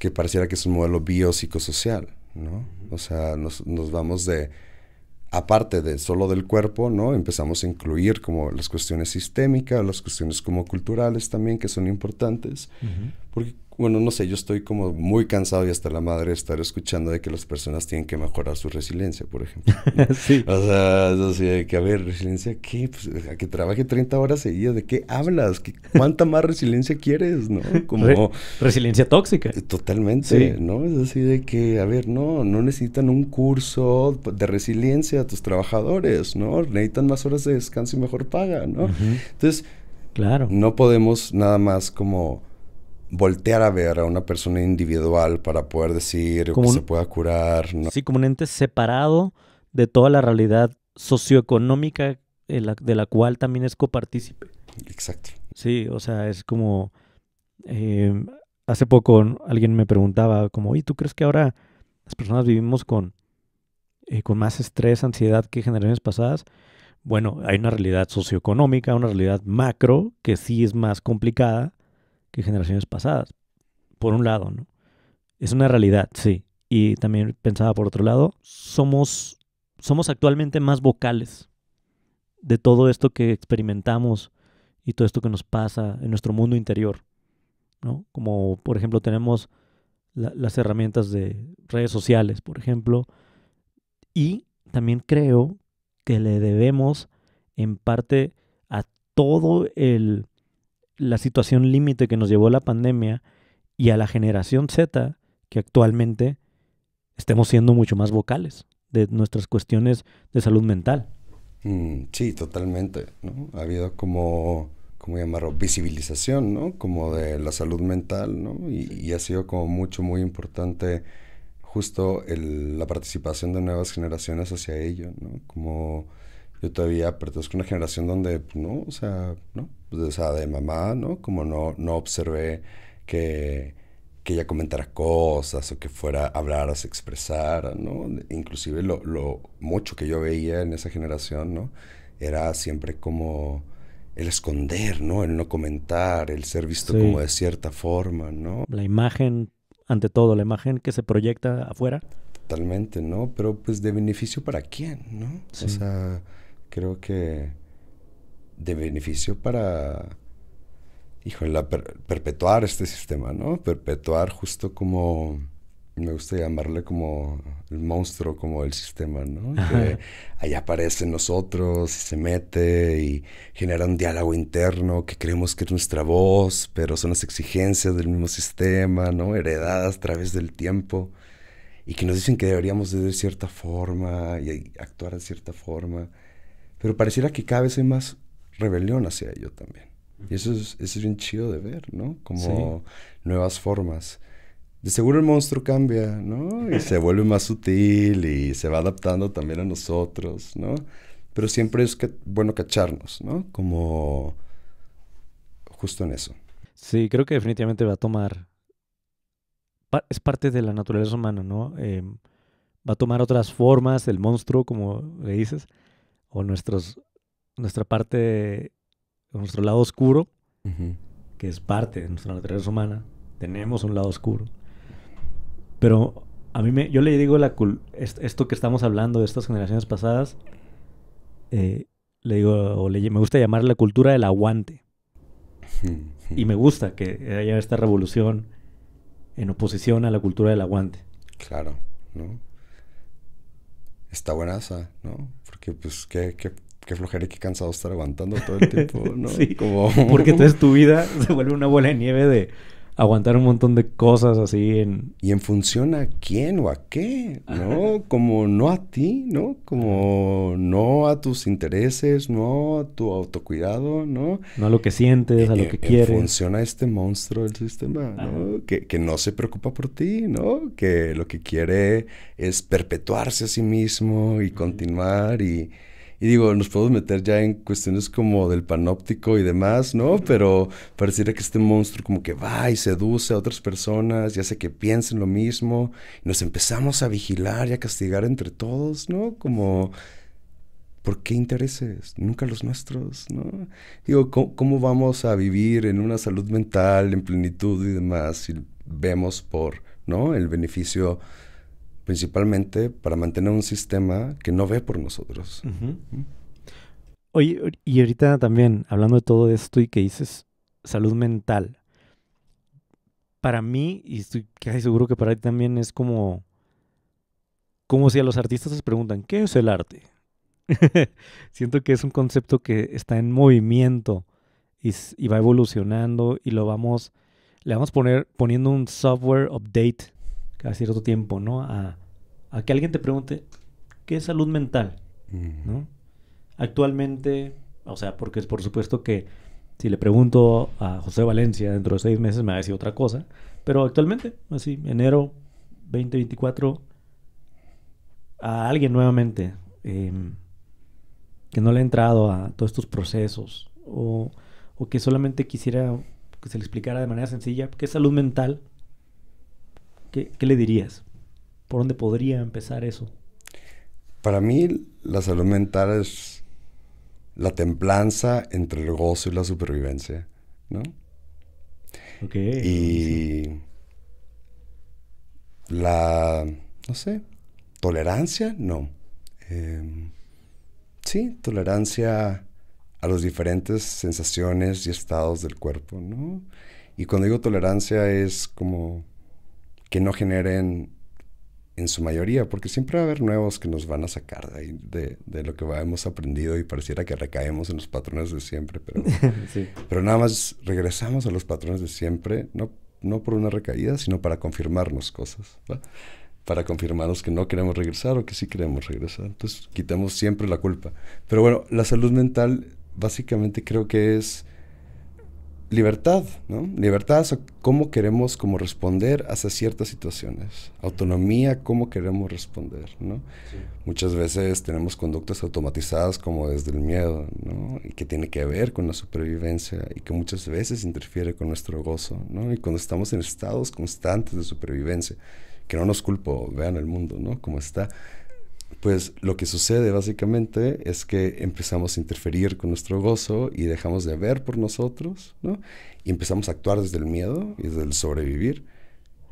Que pareciera que es un modelo biopsicosocial, ¿no? O sea, nos vamos de aparte de solo del cuerpo, ¿no? Empezamos a incluir como las cuestiones sistémicas, las cuestiones como culturales también que son importantes, porque bueno, no sé, yo estoy como muy cansado y hasta la madre estar escuchando de que las personas tienen que mejorar su resiliencia, por ejemplo. [laughs] sí. O sea, así de que a ver, resiliencia, ¿qué? Pues, a que trabaje 30 horas seguidas, ¿de qué hablas? ¿Cuánta más resiliencia quieres, no? Como... resiliencia tóxica. Eh, totalmente, ¿no? Es así de que, a ver, no, no necesitan un curso de resiliencia a tus trabajadores, ¿no? Necesitan más horas de descanso y mejor paga, ¿no? Entonces... Claro. No podemos nada más como voltear a ver a una persona individual para poder decir que se pueda curar. Sí, como un ente separado de toda la realidad socioeconómica eh, de la cual también es copartícipe. Exacto. Sí, o sea, es como... Eh, hace poco alguien me preguntaba como, ¿y ¿tú crees que ahora las personas vivimos con, eh, con más estrés, ansiedad que generaciones pasadas? Bueno, hay una realidad socioeconómica, una realidad macro que sí es más complicada que generaciones pasadas. Por un lado, ¿no? Es una realidad, sí. Y también pensaba por otro lado, somos, somos actualmente más vocales de todo esto que experimentamos y todo esto que nos pasa en nuestro mundo interior. ¿no? Como por ejemplo tenemos las herramientas de redes sociales, por ejemplo. Y también creo que le debemos en parte a todo el la situación límite que nos llevó la pandemia y a la generación Z, que actualmente estemos siendo mucho más vocales de nuestras cuestiones de salud mental. Mm, sí, totalmente. ¿no? Ha habido como, ¿cómo llamarlo? Visibilización, ¿no? Como de la salud mental, ¿no? Y, ha sido como mucho, muy importante justo la participación de nuevas generaciones hacia ello, ¿no? Como yo todavía pertenezco a una generación donde, pues, no, o sea, ¿no? Pues, o de mamá, ¿no? Como no, no observé que, que ella comentara cosas o que fuera a hablar, se expresara, ¿no? Inclusive lo, lo mucho que yo veía en esa generación, ¿no? Era siempre como el esconder, ¿no? El no comentar, el ser visto como de cierta forma, ¿no? La imagen, ante todo, la imagen que se proyecta afuera. Totalmente, ¿no? Pero pues de beneficio para quién, ¿no? O sea, creo que de beneficio para, hijo, perpetuar este sistema, ¿no? Perpetuar justo como, me gusta llamarle como el monstruo, como el sistema, ¿no? Que ahí aparece nosotros y se mete y genera un diálogo interno que creemos que es nuestra voz, pero son las exigencias del mismo sistema, ¿no? Heredadas a través del tiempo y que nos dicen que deberíamos de, de cierta forma y actuar de cierta forma pero pareciera que cada vez hay más rebelión hacia ello también. Y eso es, eso es bien chido de ver, ¿no? Como nuevas formas. De seguro el monstruo cambia, ¿no? Y se vuelve más sutil y se va adaptando también a nosotros, ¿no? Pero siempre es que, bueno cacharnos, ¿no? Como justo en eso. Sí, creo que definitivamente va a tomar... es parte de la naturaleza humana, ¿no? Em, va a tomar otras formas el monstruo, como le dices o nuestros, nuestra parte, nuestro lado oscuro, que es parte de nuestra naturaleza humana, tenemos un lado oscuro. Pero a mí me, yo le digo la esto que estamos hablando de estas generaciones pasadas, eh, le digo, o me gusta llamar la cultura del aguante. Y me gusta que haya esta revolución en oposición a la cultura del aguante. Claro, ¿no? Está buenaza, ¿no? que pues qué, qué, qué flojera y qué cansado estar aguantando todo el [laughs] tiempo, ¿no? porque entonces tu vida [laughs] se vuelve una bola de nieve de aguantar un montón de cosas así en... Y en función a quién o a qué, ¿no? Como no a ti, ¿no? Como no a tus intereses, no a tu autocuidado, ¿no? No a lo que sientes, a lo eh, que eh, quieres. En función a este monstruo del sistema, ¿no? que, no se preocupa por ti, ¿no? Que lo que quiere es perpetuarse a sí mismo y continuar y... Y digo, nos podemos meter ya en cuestiones como del panóptico y demás, ¿no? Pero pareciera que este monstruo como que va y seduce a otras personas y hace que piensen lo mismo. Y nos empezamos a vigilar y a castigar entre todos, ¿no? Como... ¿Por qué intereses? Nunca los nuestros, ¿no? Digo, ¿cómo, ¿cómo, vamos a vivir en una salud mental, en plenitud y demás si vemos por, ¿no? El beneficio principalmente para mantener un sistema que no ve por nosotros. Oye, y ahorita también, hablando de todo esto y que dices salud mental, para mí, y estoy casi seguro que para ti también es como, como si a los artistas se preguntan, ¿qué es el arte? [laughs] Siento que es un concepto que está en movimiento y, va evolucionando y lo vamos, le vamos poner, poniendo un software update hace cierto tiempo, ¿no? A, que alguien te pregunte, ¿qué es salud mental? ¿No? Actualmente, o sea, porque es por supuesto que si le pregunto a José Valencia dentro de seis meses me va a decir otra cosa, pero actualmente, así, enero 2024, a alguien nuevamente em, que no le ha entrado a todos estos procesos o, o que solamente quisiera que se le explicara de manera sencilla qué es salud mental, ¿Qué, le dirías? ¿Por dónde podría empezar eso? Para mí, la salud mental es la templanza entre el gozo y la supervivencia, ¿no? Ok. Y la, no sé, tolerancia, no. Em, sí, tolerancia a las diferentes sensaciones y estados del cuerpo, ¿no? Y cuando digo tolerancia es como que no generen en su mayoría, porque siempre va a haber nuevos que nos van a sacar de, de, lo que hemos aprendido y pareciera que recaemos en los patrones de siempre, pero, [laughs] pero nada más regresamos a los patrones de siempre, no, no por una recaída, sino para confirmarnos cosas, para confirmarnos que no queremos regresar o que sí queremos regresar. Entonces, quitamos siempre la culpa. Pero bueno, la salud mental básicamente creo que es libertad, ¿no? Libertad, cómo queremos como responder hacia ciertas situaciones. Autonomía, cómo queremos responder, ¿no? Muchas veces tenemos conductas automatizadas como desde el miedo, ¿no? Y que tiene que ver con la supervivencia y que muchas veces interfiere con nuestro gozo, ¿no? Y cuando estamos en estados constantes de supervivencia, que no nos culpo, vean el mundo, ¿no? Como está pues lo que sucede básicamente es que empezamos a interferir con nuestro gozo y dejamos de ver por nosotros, ¿no? Y empezamos a actuar desde el miedo y desde el sobrevivir.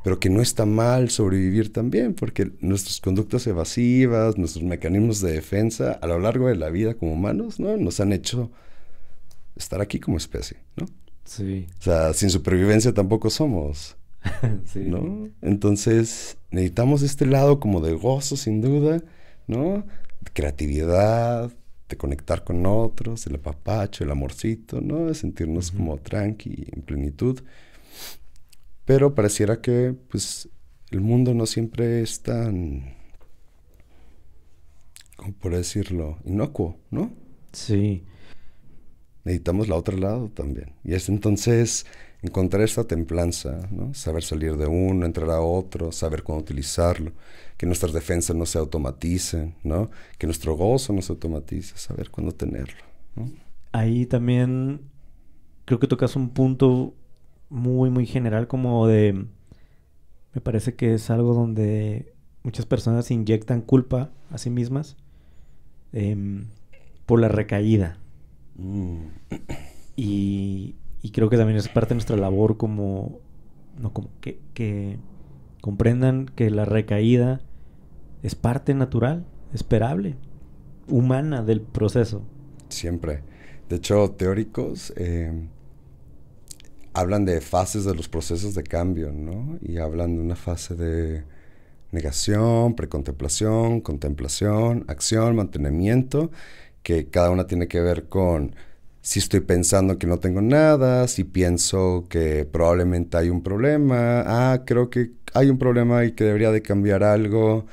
Pero que no está mal sobrevivir también, porque nuestras conductas evasivas, nuestros mecanismos de defensa a lo largo de la vida como humanos, ¿no? Nos han hecho estar aquí como especie, ¿no? Sí. O sea, sin supervivencia tampoco somos. [laughs] ¿No? Entonces, necesitamos este lado como de gozo, sin duda ¿no? Creatividad, de conectar con otros, el apapacho, el amorcito, ¿no? De sentirnos como tranqui, en plenitud. Pero pareciera que, pues, el mundo no siempre es tan, ¿cómo por decirlo? Inocuo, ¿no? Sí. Necesitamos la otra lado también. Y es entonces encontrar esta templanza, ¿no? saber salir de uno, entrar a otro, saber cuándo utilizarlo, que nuestras defensas no se automaticen, ¿no? que nuestro gozo no se automatice, saber cuándo tenerlo. Ahí también creo que tocas un punto muy, muy general como de... Me parece que es algo donde muchas personas inyectan culpa a sí mismas em, por la recaída. Mm. Y y creo que también es parte de nuestra labor como, no, como que, comprendan que la recaída es parte natural, esperable, humana del proceso. Siempre. De hecho, teóricos em, hablan de fases de los procesos de cambio, ¿no? Y hablan de una fase de negación, precontemplación, contemplación, acción, mantenimiento, que cada una tiene que ver con si estoy pensando que no tengo nada, si pienso que probablemente hay un problema, ah, creo que hay un problema y que debería de cambiar algo,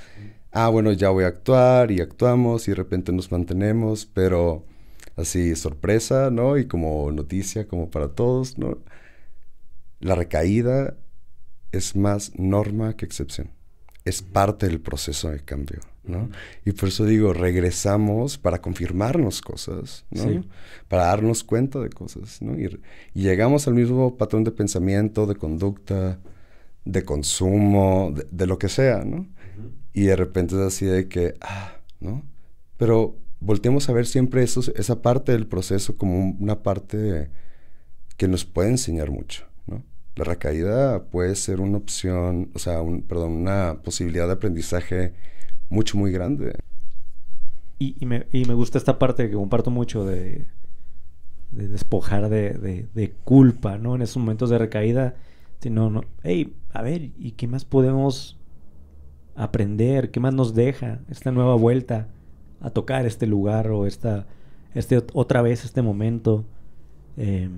ah, bueno, ya voy a actuar y actuamos y de repente nos mantenemos, pero así sorpresa, ¿no? Y como noticia, como para todos, ¿no? La recaída es más norma que excepción es parte del proceso de cambio, ¿no? Y por eso digo, regresamos para confirmarnos cosas, ¿no? Para darnos cuenta de cosas, ¿no? Y, llegamos al mismo patrón de pensamiento, de conducta, de consumo, de, lo que sea, ¿no? Y de repente es así de que, ah, ¿no? Pero volteamos a ver siempre esa parte del proceso como una parte que nos puede enseñar mucho. La recaída puede ser una opción, o sea, un, perdón, una posibilidad de aprendizaje mucho, muy grande. Y, me, gusta esta parte que comparto mucho de, despojar de, culpa, ¿no? En esos momentos de recaída, sino, no, hey, a ver, ¿y qué más podemos aprender? ¿Qué más nos deja esta nueva vuelta a tocar este lugar o esta, este, otra vez este momento? Eh,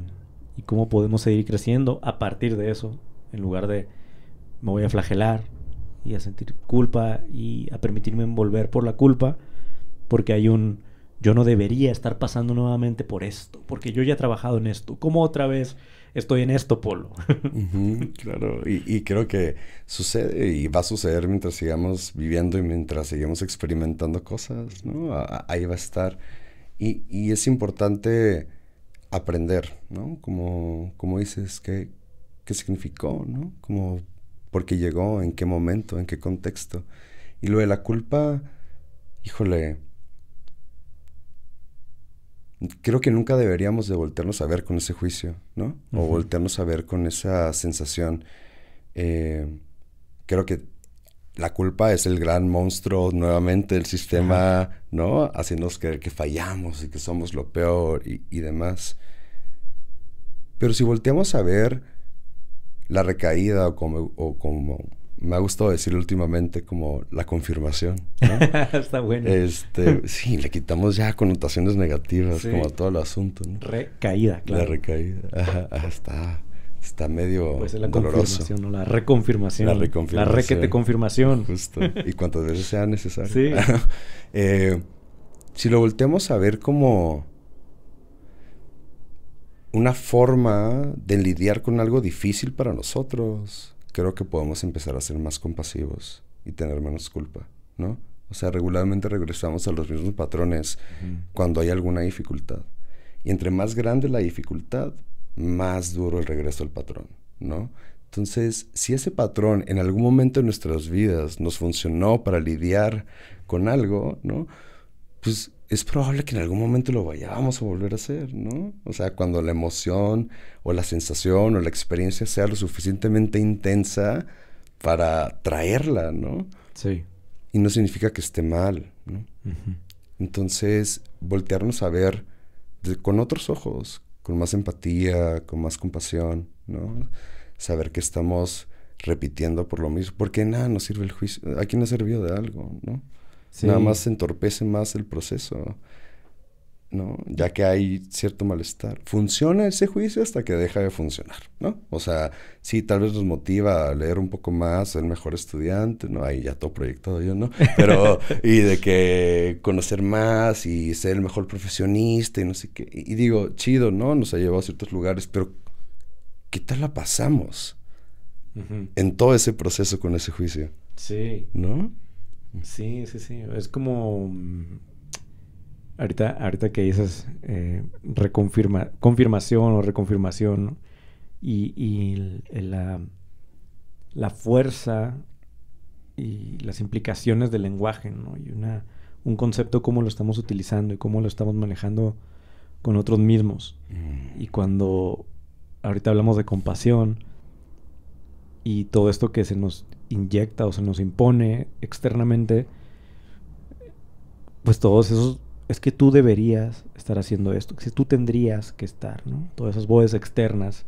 y cómo podemos seguir creciendo a partir de eso, en lugar de me voy a flagelar y a sentir culpa y a permitirme envolver por la culpa, porque hay un yo no debería estar pasando nuevamente por esto, porque yo ya he trabajado en esto. ¿Cómo otra vez estoy en esto, Polo? [laughs] claro, y, creo que sucede y va a suceder mientras sigamos viviendo y mientras sigamos experimentando cosas, ¿no? ahí va a estar. Y, y es importante aprender, ¿no? Como, como dices, ¿qué, ¿qué significó, ¿no? Como, ¿por qué llegó? ¿En qué momento? ¿En qué contexto? Y lo de la culpa, híjole, creo que nunca deberíamos de voltearnos a ver con ese juicio, ¿no? O volternos a ver con esa sensación. Eh, creo que la culpa es el gran monstruo nuevamente el sistema, ¿no? Haciéndonos creer que fallamos y que somos lo peor y, demás. Pero si volteamos a ver la recaída o como, o como me ha gustado decir últimamente como la confirmación. ¿no? [laughs] Está bueno. Este, [laughs] sí, le quitamos ya connotaciones negativas como todo el asunto. Recaída, claro. La recaída. Ajá, está. Está medio pues la la reconfirmación. La reconfirmación. La requete confirmación. Justo. Y cuantas veces sea necesario. Sí. [laughs] Eh, si lo volteamos a ver como una forma de lidiar con algo difícil para nosotros, creo que podemos empezar a ser más compasivos y tener menos culpa, ¿no? O sea, regularmente regresamos a los mismos patrones cuando hay alguna dificultad. Y entre más grande la dificultad, más duro el regreso al patrón, ¿no? Entonces, si ese patrón en algún momento de nuestras vidas nos funcionó para lidiar con algo, ¿no? Pues es probable que en algún momento lo vayamos a volver a hacer, ¿no? O sea, cuando la emoción o la sensación o la experiencia sea lo suficientemente intensa para traerla, ¿no? Sí. Y no significa que esté mal, ¿no? Entonces, voltearnos a ver con otros ojos, con más empatía, con más compasión, ¿no? Saber que estamos repitiendo por lo mismo, porque nada nos sirve el juicio, aquí no sirvió de algo, ¿no? Nada más entorpece más el proceso. ¿no? Ya que hay cierto malestar. Funciona ese juicio hasta que deja de funcionar, ¿no? O sea, sí, tal vez nos motiva a leer un poco más, ser mejor estudiante, ¿no? Ahí ya todo proyectado yo, ¿no? Pero, [laughs] y de que conocer más y ser el mejor profesionista y no sé qué. Y, digo, chido, ¿no? Nos ha llevado a ciertos lugares, pero ¿qué tal la pasamos? En todo ese proceso con ese juicio. Sí. ¿No? Sí, sí, sí. Es como mm, Ahorita, ahorita que dices eh, reconfirma, confirmación o reconfirmación y, la, la, fuerza y las implicaciones del lenguaje ¿no? y una, un concepto, cómo lo estamos utilizando y cómo lo estamos manejando con otros mismos. Mm. Y cuando ahorita hablamos de compasión y todo esto que se nos inyecta o se nos impone externamente, pues todos esos es que tú deberías estar haciendo esto, que tú tendrías que estar, ¿no? Todas esas voces externas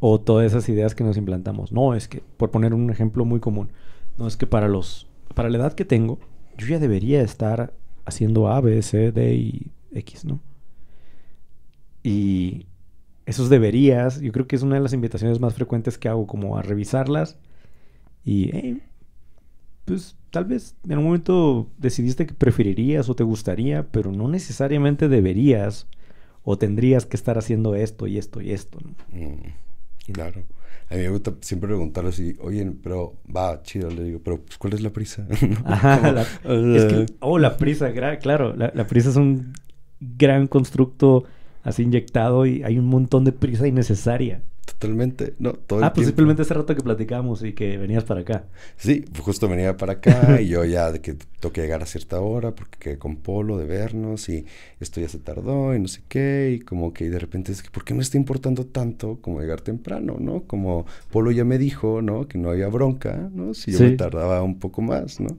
o todas esas ideas que nos implantamos. No, es que, por poner un ejemplo muy común, no es que para los, para la edad que tengo, yo ya debería estar haciendo A, B, C, D y X, ¿no? Y esos deberías, yo creo que es una de las invitaciones más frecuentes que hago, como a revisarlas y, pues tal vez en algún momento decidiste que preferirías o te gustaría, pero no necesariamente deberías o tendrías que estar haciendo esto y esto y esto. ¿no? Mm, claro. A mí me gusta siempre preguntarlo así, oye, pero va, chido, le digo, pero pues, ¿cuál es la prisa? [laughs] [laughs] Ajá, la, es que, oh, la prisa, claro, la, prisa es un gran constructo así inyectado y hay un montón de prisa innecesaria. Totalmente, no, todo Ah, pues simplemente ese rato que platicamos y que venías para acá. Sí, justo venía para acá y yo ya de que toque llegar a cierta hora porque quedé con Polo de vernos y esto ya se tardó y no sé qué y como que de repente es que ¿por qué me está importando tanto como llegar temprano, no? Como Polo ya me dijo, ¿no? Que no había bronca, ¿no? Si yo me tardaba un poco más, ¿no?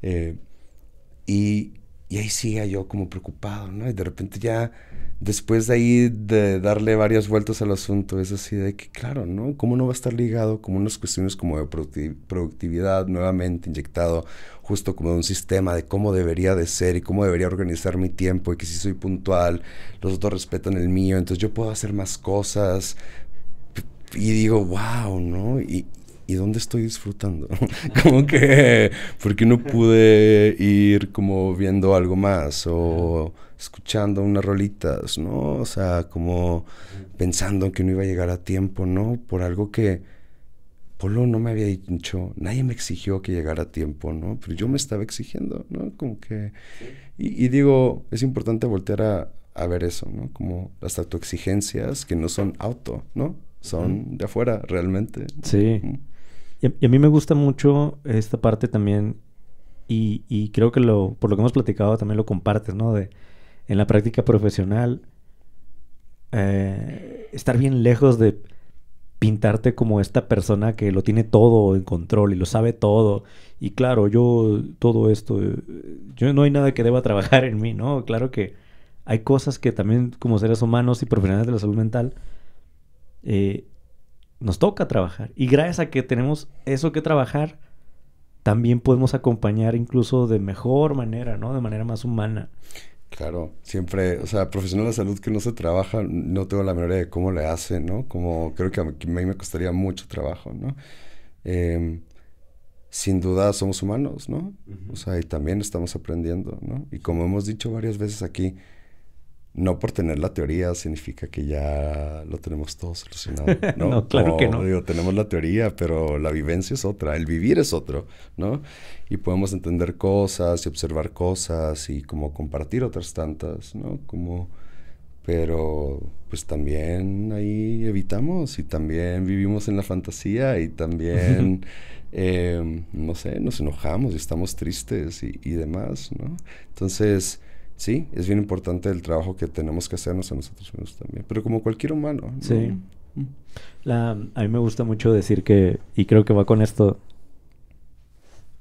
Eh, y y ahí sigue yo como preocupado, ¿no? Y de repente ya, después de ahí, de darle varias vueltas al asunto, es así de que, claro, ¿no? ¿Cómo no va a estar ligado como unas cuestiones como de productividad nuevamente inyectado justo como de un sistema de cómo debería de ser y cómo debería organizar mi tiempo y que si soy puntual, los otros respetan el mío, entonces yo puedo hacer más cosas. Y digo, wow, ¿no? Y, ¿y dónde estoy disfrutando? [laughs] como que, porque no pude ir como viendo algo más o escuchando unas rolitas, ¿no? O sea, como pensando que no iba a llegar a tiempo, ¿no? Por algo que Polo no me había dicho, nadie me exigió que llegara a tiempo, ¿no? Pero yo me estaba exigiendo, ¿no? Como que... Y, digo, es importante voltear a, a ver eso, ¿no? Como las autoexigencias que no son auto, ¿no? son de afuera realmente. Sí. Y a, mí me gusta mucho esta parte también, y, creo que lo, por lo que hemos platicado también lo compartes, ¿no? De, en la práctica profesional, eh, estar bien lejos de pintarte como esta persona que lo tiene todo en control y lo sabe todo. Y claro, yo todo esto, eh, yo no hay nada que deba trabajar en mí, ¿no? Claro que hay cosas que también como seres humanos y profesionales de la salud mental eh, nos toca trabajar. Y gracias a que tenemos eso que trabajar, también podemos acompañar incluso de mejor manera, ¿no? De manera más humana. Claro, siempre, o sea, profesional de salud que no se trabaja, no tengo la menor idea de cómo le hace, ¿no? Como creo que a mí, me costaría mucho trabajo, ¿no? Em, sin duda somos humanos, ¿no? O sea, y también estamos aprendiendo, ¿no? Y como hemos dicho varias veces aquí, no por tener la teoría significa que ya lo tenemos todo solucionado. [laughs] No, claro que no. Digo, tenemos la teoría, pero la vivencia es otra, el vivir es otro, ¿no? Y podemos entender cosas y observar cosas y como compartir otras tantas, ¿no? Como, pero pues también ahí evitamos y también vivimos en la fantasía y también, [laughs] eh, no sé, nos enojamos y estamos tristes y, y demás, ¿no? Entonces sí, es bien importante el trabajo que tenemos que hacernos a nosotros mismos también, pero como cualquier humano. Sí. a mí me gusta mucho decir que, y creo que va con esto,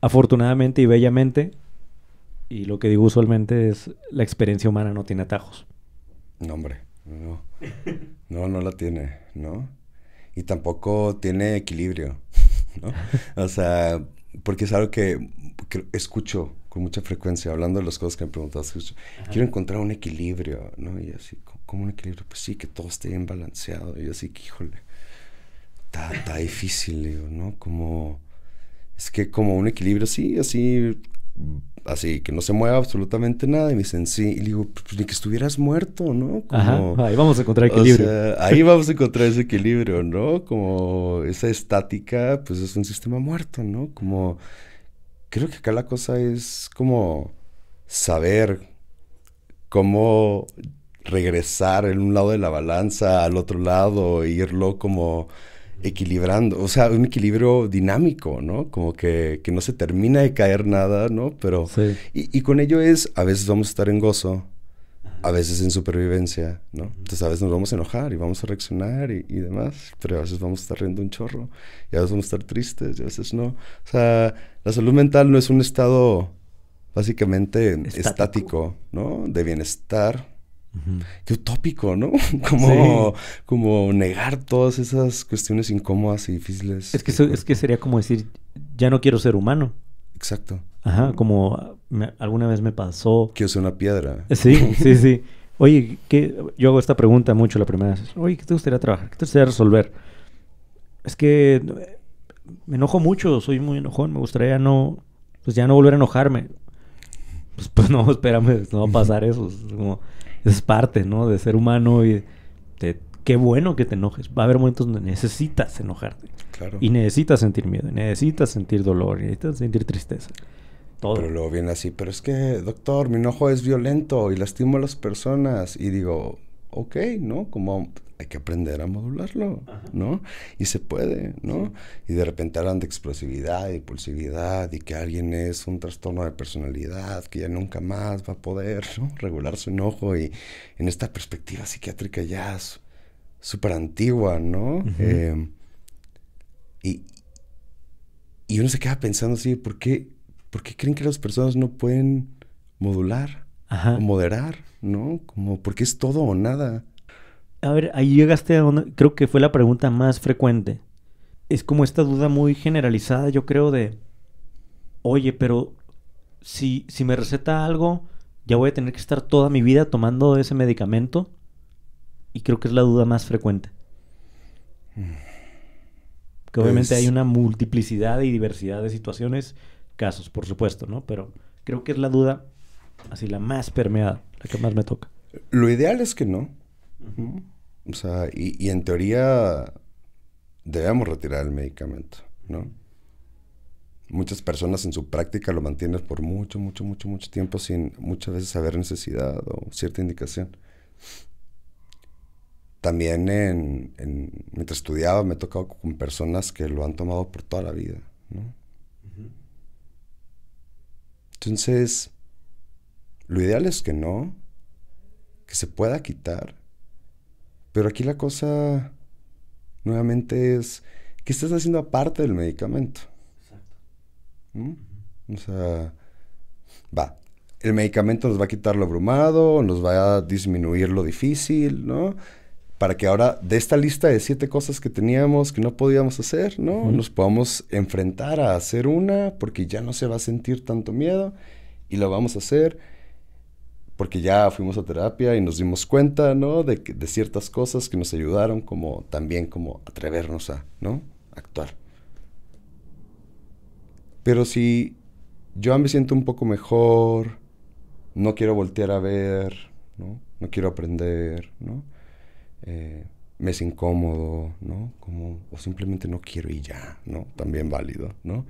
afortunadamente y bellamente, y lo que digo usualmente es, la experiencia humana no tiene atajos. No, hombre, no. No, no la tiene, ¿no? Y tampoco tiene equilibrio, [laughs] ¿no? O sea, porque es algo que escucho con mucha frecuencia, hablando de las cosas que me preguntaste, quiero encontrar un equilibrio, ¿no? Y así, ¿cómo un equilibrio? Pues sí, que todo esté bien balanceado. Y así, que, híjole, está, difícil, ¿no? Como, es que como un equilibrio así, así, así, que no se mueva absolutamente nada. Y me dicen, sí, y digo, pues, pues ni que estuvieras muerto, ¿no? Ajá, ahí vamos a encontrar equilibrio. ahí vamos a encontrar ese equilibrio, ¿no? Como esa estática, pues es un sistema muerto, ¿no? Como creo que acá la cosa es como saber cómo regresar en un lado de la balanza al otro lado e irlo como equilibrando, o sea, un equilibrio dinámico, ¿no? Como que, no se termina de caer nada, ¿no? Pero... Y, con ello es, a veces vamos a estar en gozo, a veces en supervivencia, ¿no? Entonces a veces nos vamos a enojar y vamos a reaccionar y, y demás, pero a veces vamos a estar riendo un chorro, y a veces vamos a estar tristes, y a veces no. O sea, la salud mental no es un estado básicamente estático, ¿no? De bienestar. Qué utópico, ¿no? [laughs] como, como negar todas esas cuestiones incómodas y difíciles. Es que, es que sería como decir, ya no quiero ser humano. Exacto. Ajá, como alguna vez me pasó. Quiero ser una piedra. [laughs] Sí, sí, sí. Oye, yo hago esta pregunta mucho la primera vez. Oye, ¿qué te gustaría trabajar? ¿Qué te gustaría resolver? Es que me enojo mucho, soy muy enojón, me gustaría no, pues ya no volver a enojarme. Pues, pues no, [laughs] espérame, no va a pasar eso. Es, parte, ¿no? De ser humano y qué bueno que te enojes. Va a haber momentos donde necesitas enojarte. Y necesitas sentir miedo, necesitas sentir dolor, necesitas sentir tristeza. Todo. Pero luego viene así, pero es que, doctor, mi enojo es violento y lastimo a las personas. Y digo, ok, ¿no? Como hay que aprender a modularlo, ¿no? Y se puede, ¿no? Y de repente hablan de explosividad impulsividad y que alguien es un trastorno de personalidad, que ya nunca más va a poder [laughs] regular su enojo y en esta perspectiva psiquiátrica ya súper antigua, ¿no? Em, y, uno se queda pensando así, ¿por qué, ¿por creen que las personas no pueden modular o moderar, ¿no? Como porque es todo o nada. A ver, ahí llegaste a donde creo que fue la pregunta más frecuente. Es como esta duda muy generalizada, yo creo, de, oye, pero si, si me receta algo, ya voy a tener que estar toda mi vida tomando ese medicamento. Y creo que es la duda más frecuente. Que pues obviamente hay una multiplicidad y diversidad de situaciones, casos, por supuesto, ¿no? Pero creo que es la duda así la más permeada, la que más me toca. Lo ideal es que no. Ajá. O sea, y, en teoría debemos retirar el medicamento, ¿no? Muchas personas en su práctica lo mantienen por mucho, mucho, mucho, mucho tiempo sin muchas veces haber necesidad o cierta indicación. También en, mientras estudiaba me he tocado con personas que lo han tomado por toda la vida, ¿no? Entonces, lo ideal es que no, que se pueda quitar pero aquí la cosa, nuevamente, es, que estás haciendo aparte del medicamento? Exacto. ¿Mm? O sea, va, el medicamento nos va a quitar lo abrumado, nos va a disminuir lo difícil, ¿no? Para que ahora de esta lista de siete cosas que teníamos que no podíamos hacer, ¿no? Nos podamos enfrentar a hacer una porque ya no se va a sentir tanto miedo y lo vamos a hacer porque ya fuimos a terapia y nos dimos cuenta, ¿no? De, ciertas cosas que nos ayudaron como también como atrevernos a, ¿no? Actuar. Pero si yo me siento un poco mejor, no quiero voltear a ver, ¿no? No quiero aprender, ¿no? Eh, me es incómodo, ¿no? Como, o simplemente no quiero y ya, ¿no? También válido, ¿no?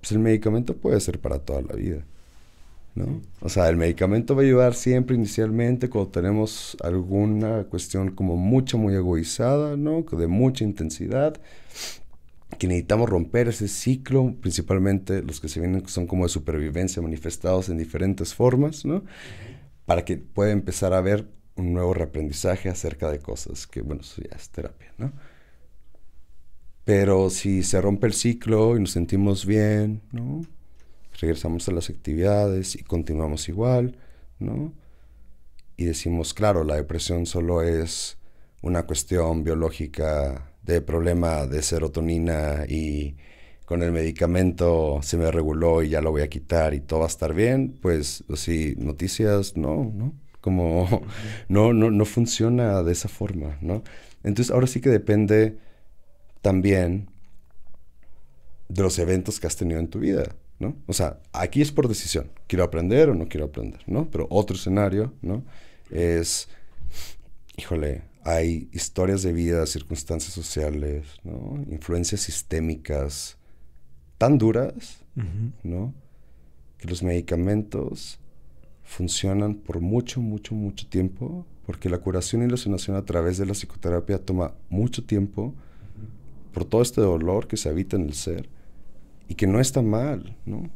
Pues el medicamento puede ser para toda la vida. ¿no? O sea, el medicamento va a ayudar siempre inicialmente cuando tenemos alguna cuestión como mucha, muy egoizada, ¿no? De mucha intensidad, que necesitamos romper ese ciclo, principalmente los que se vienen son como de supervivencia manifestados en diferentes formas, ¿no? Para que pueda empezar a haber un nuevo reaprendizaje acerca de cosas, que bueno, eso ya es terapia, ¿no? Pero si se rompe el ciclo y nos sentimos bien, ¿no? regresamos a las actividades y continuamos igual, ¿no? Y decimos, claro, la depresión solo es una cuestión biológica de problema de serotonina y con el medicamento se me reguló y ya lo voy a quitar y todo va a estar bien, pues, pues sí, noticias, no, ¿no? Como [laughs] no, no, no funciona de esa forma, ¿no? Entonces ahora sí que depende también de los eventos que has tenido en tu vida. O sea, aquí es por decisión, quiero aprender o no quiero aprender, ¿no? Pero otro escenario, ¿no? Es, híjole, hay historias de vida, circunstancias sociales, ¿no? Influencias sistémicas tan duras, ¿no? Que los medicamentos funcionan por mucho, mucho, mucho tiempo, porque la curación y la sanación a través de la psicoterapia toma mucho tiempo por todo este dolor que se habita en el ser y que no está mal, ¿no?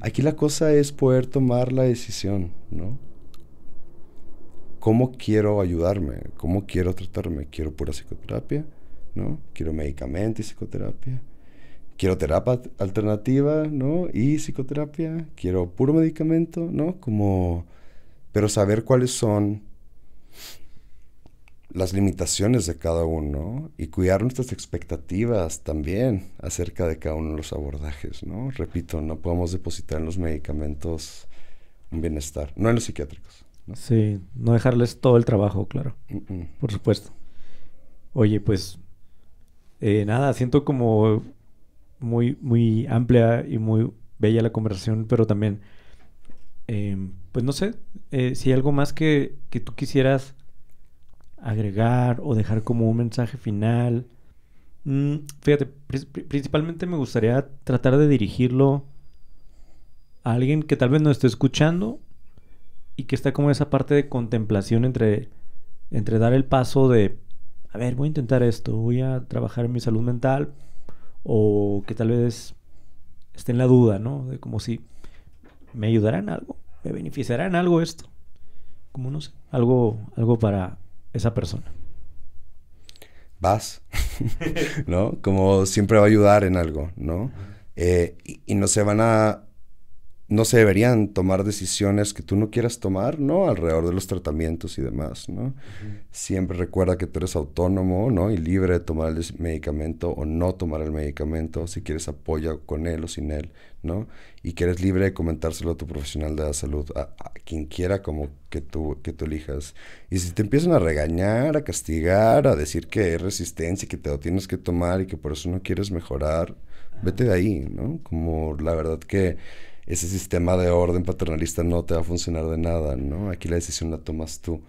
Aquí la cosa es poder tomar la decisión, ¿no? ¿Cómo quiero ayudarme? ¿Cómo quiero tratarme? ¿Quiero pura psicoterapia? ¿No? ¿Quiero medicamento y psicoterapia? ¿Quiero terapia alternativa? ¿No? ¿Y psicoterapia? ¿Quiero puro medicamento? ¿No? Como... Pero saber cuáles son las limitaciones de cada uno y cuidar nuestras expectativas también acerca de cada uno de los abordajes, ¿no? Repito, no podemos depositar en los medicamentos un bienestar, no en los psiquiátricos. Sí, no dejarles todo el trabajo, claro. Por supuesto. Oye, pues eh, nada, siento como muy, muy amplia y muy bella la conversación, pero también, eh, pues no sé, eh, si hay algo más que, que tú quisieras agregar o dejar como un mensaje final. Mm, fíjate, principalmente me gustaría tratar de dirigirlo a alguien que tal vez no esté escuchando y que está como en esa parte de contemplación entre, entre dar el paso de, a ver, voy a intentar esto, voy a trabajar en mi salud mental, o que tal vez esté en la duda, ¿no? De como si me ayudarán algo, me beneficiarán algo esto, como no sé, algo, algo para, esa persona? Vas, [laughs] ¿no? Como siempre va a ayudar en algo, ¿no? Eh, y, no se van a no se deberían tomar decisiones que tú no quieras tomar, ¿no? Alrededor de los tratamientos y demás, ¿no? Siempre recuerda que tú eres autónomo, ¿no? Y libre de tomar el medicamento o no tomar el medicamento, si quieres apoyo con él o sin él, ¿no? Y que eres libre de comentárselo a tu profesional de la salud, a, quien quiera como que tú, que tú elijas. Y si te empiezan a regañar, a castigar, a decir que hay resistencia y que te lo tienes que tomar y que por eso no quieres mejorar, vete de ahí, ¿no? Como la verdad que ese sistema de orden paternalista no te va a funcionar de nada, ¿no? Aquí la decisión la tomas tú.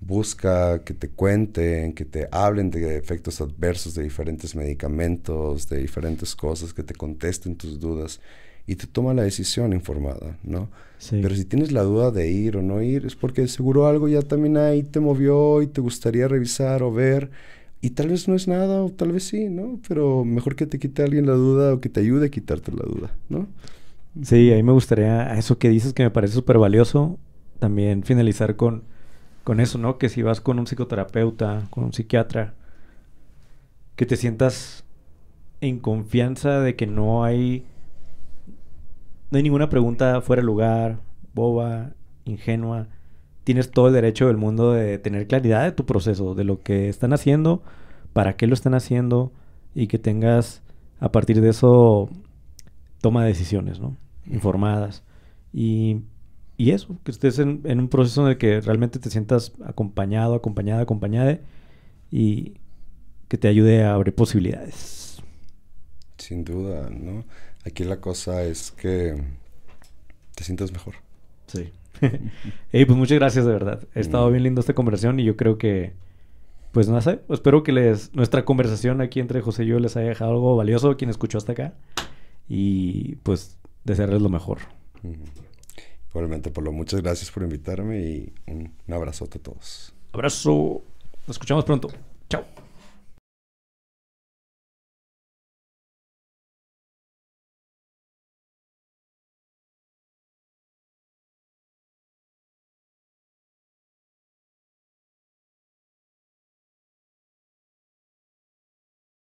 Busca que te cuenten, que te hablen de efectos adversos de diferentes medicamentos, de diferentes cosas, que te contesten tus dudas y te toma la decisión informada, ¿no? Pero si tienes la duda de ir o no ir, es porque seguro algo ya también ahí te movió y te gustaría revisar o ver. Y tal vez no es nada o tal vez sí, ¿no? Pero mejor que te quite alguien la duda o que te ayude a quitarte la duda, ¿no? Sí, a mí me gustaría, a eso que dices que me parece súper valioso, también finalizar con, con eso, ¿no? Que si vas con un psicoterapeuta, con un psiquiatra, que te sientas en confianza de que no hay, no hay ninguna pregunta fuera de lugar, boba, ingenua. Tienes todo el derecho del mundo de tener claridad de tu proceso, de lo que están haciendo, para qué lo están haciendo y que tengas a partir de eso toma decisiones, ¿no? Informadas. Y, eso, que estés en, un proceso en el que realmente te sientas acompañado, acompañada, acompañada y que te ayude a abrir posibilidades. Sin duda, ¿no? Aquí la cosa es que te sientas mejor. Sí. hey, [laughs] pues muchas gracias de verdad. Ha estado mm. bien lindo esta conversación y yo creo que, pues no sé, espero que les, nuestra conversación aquí entre José y yo les haya dejado algo valioso a quien escuchó hasta acá y pues desearles lo mejor. probablemente por lo muchas gracias por invitarme y un abrazote a todos. Abrazo. Nos escuchamos pronto. Chao.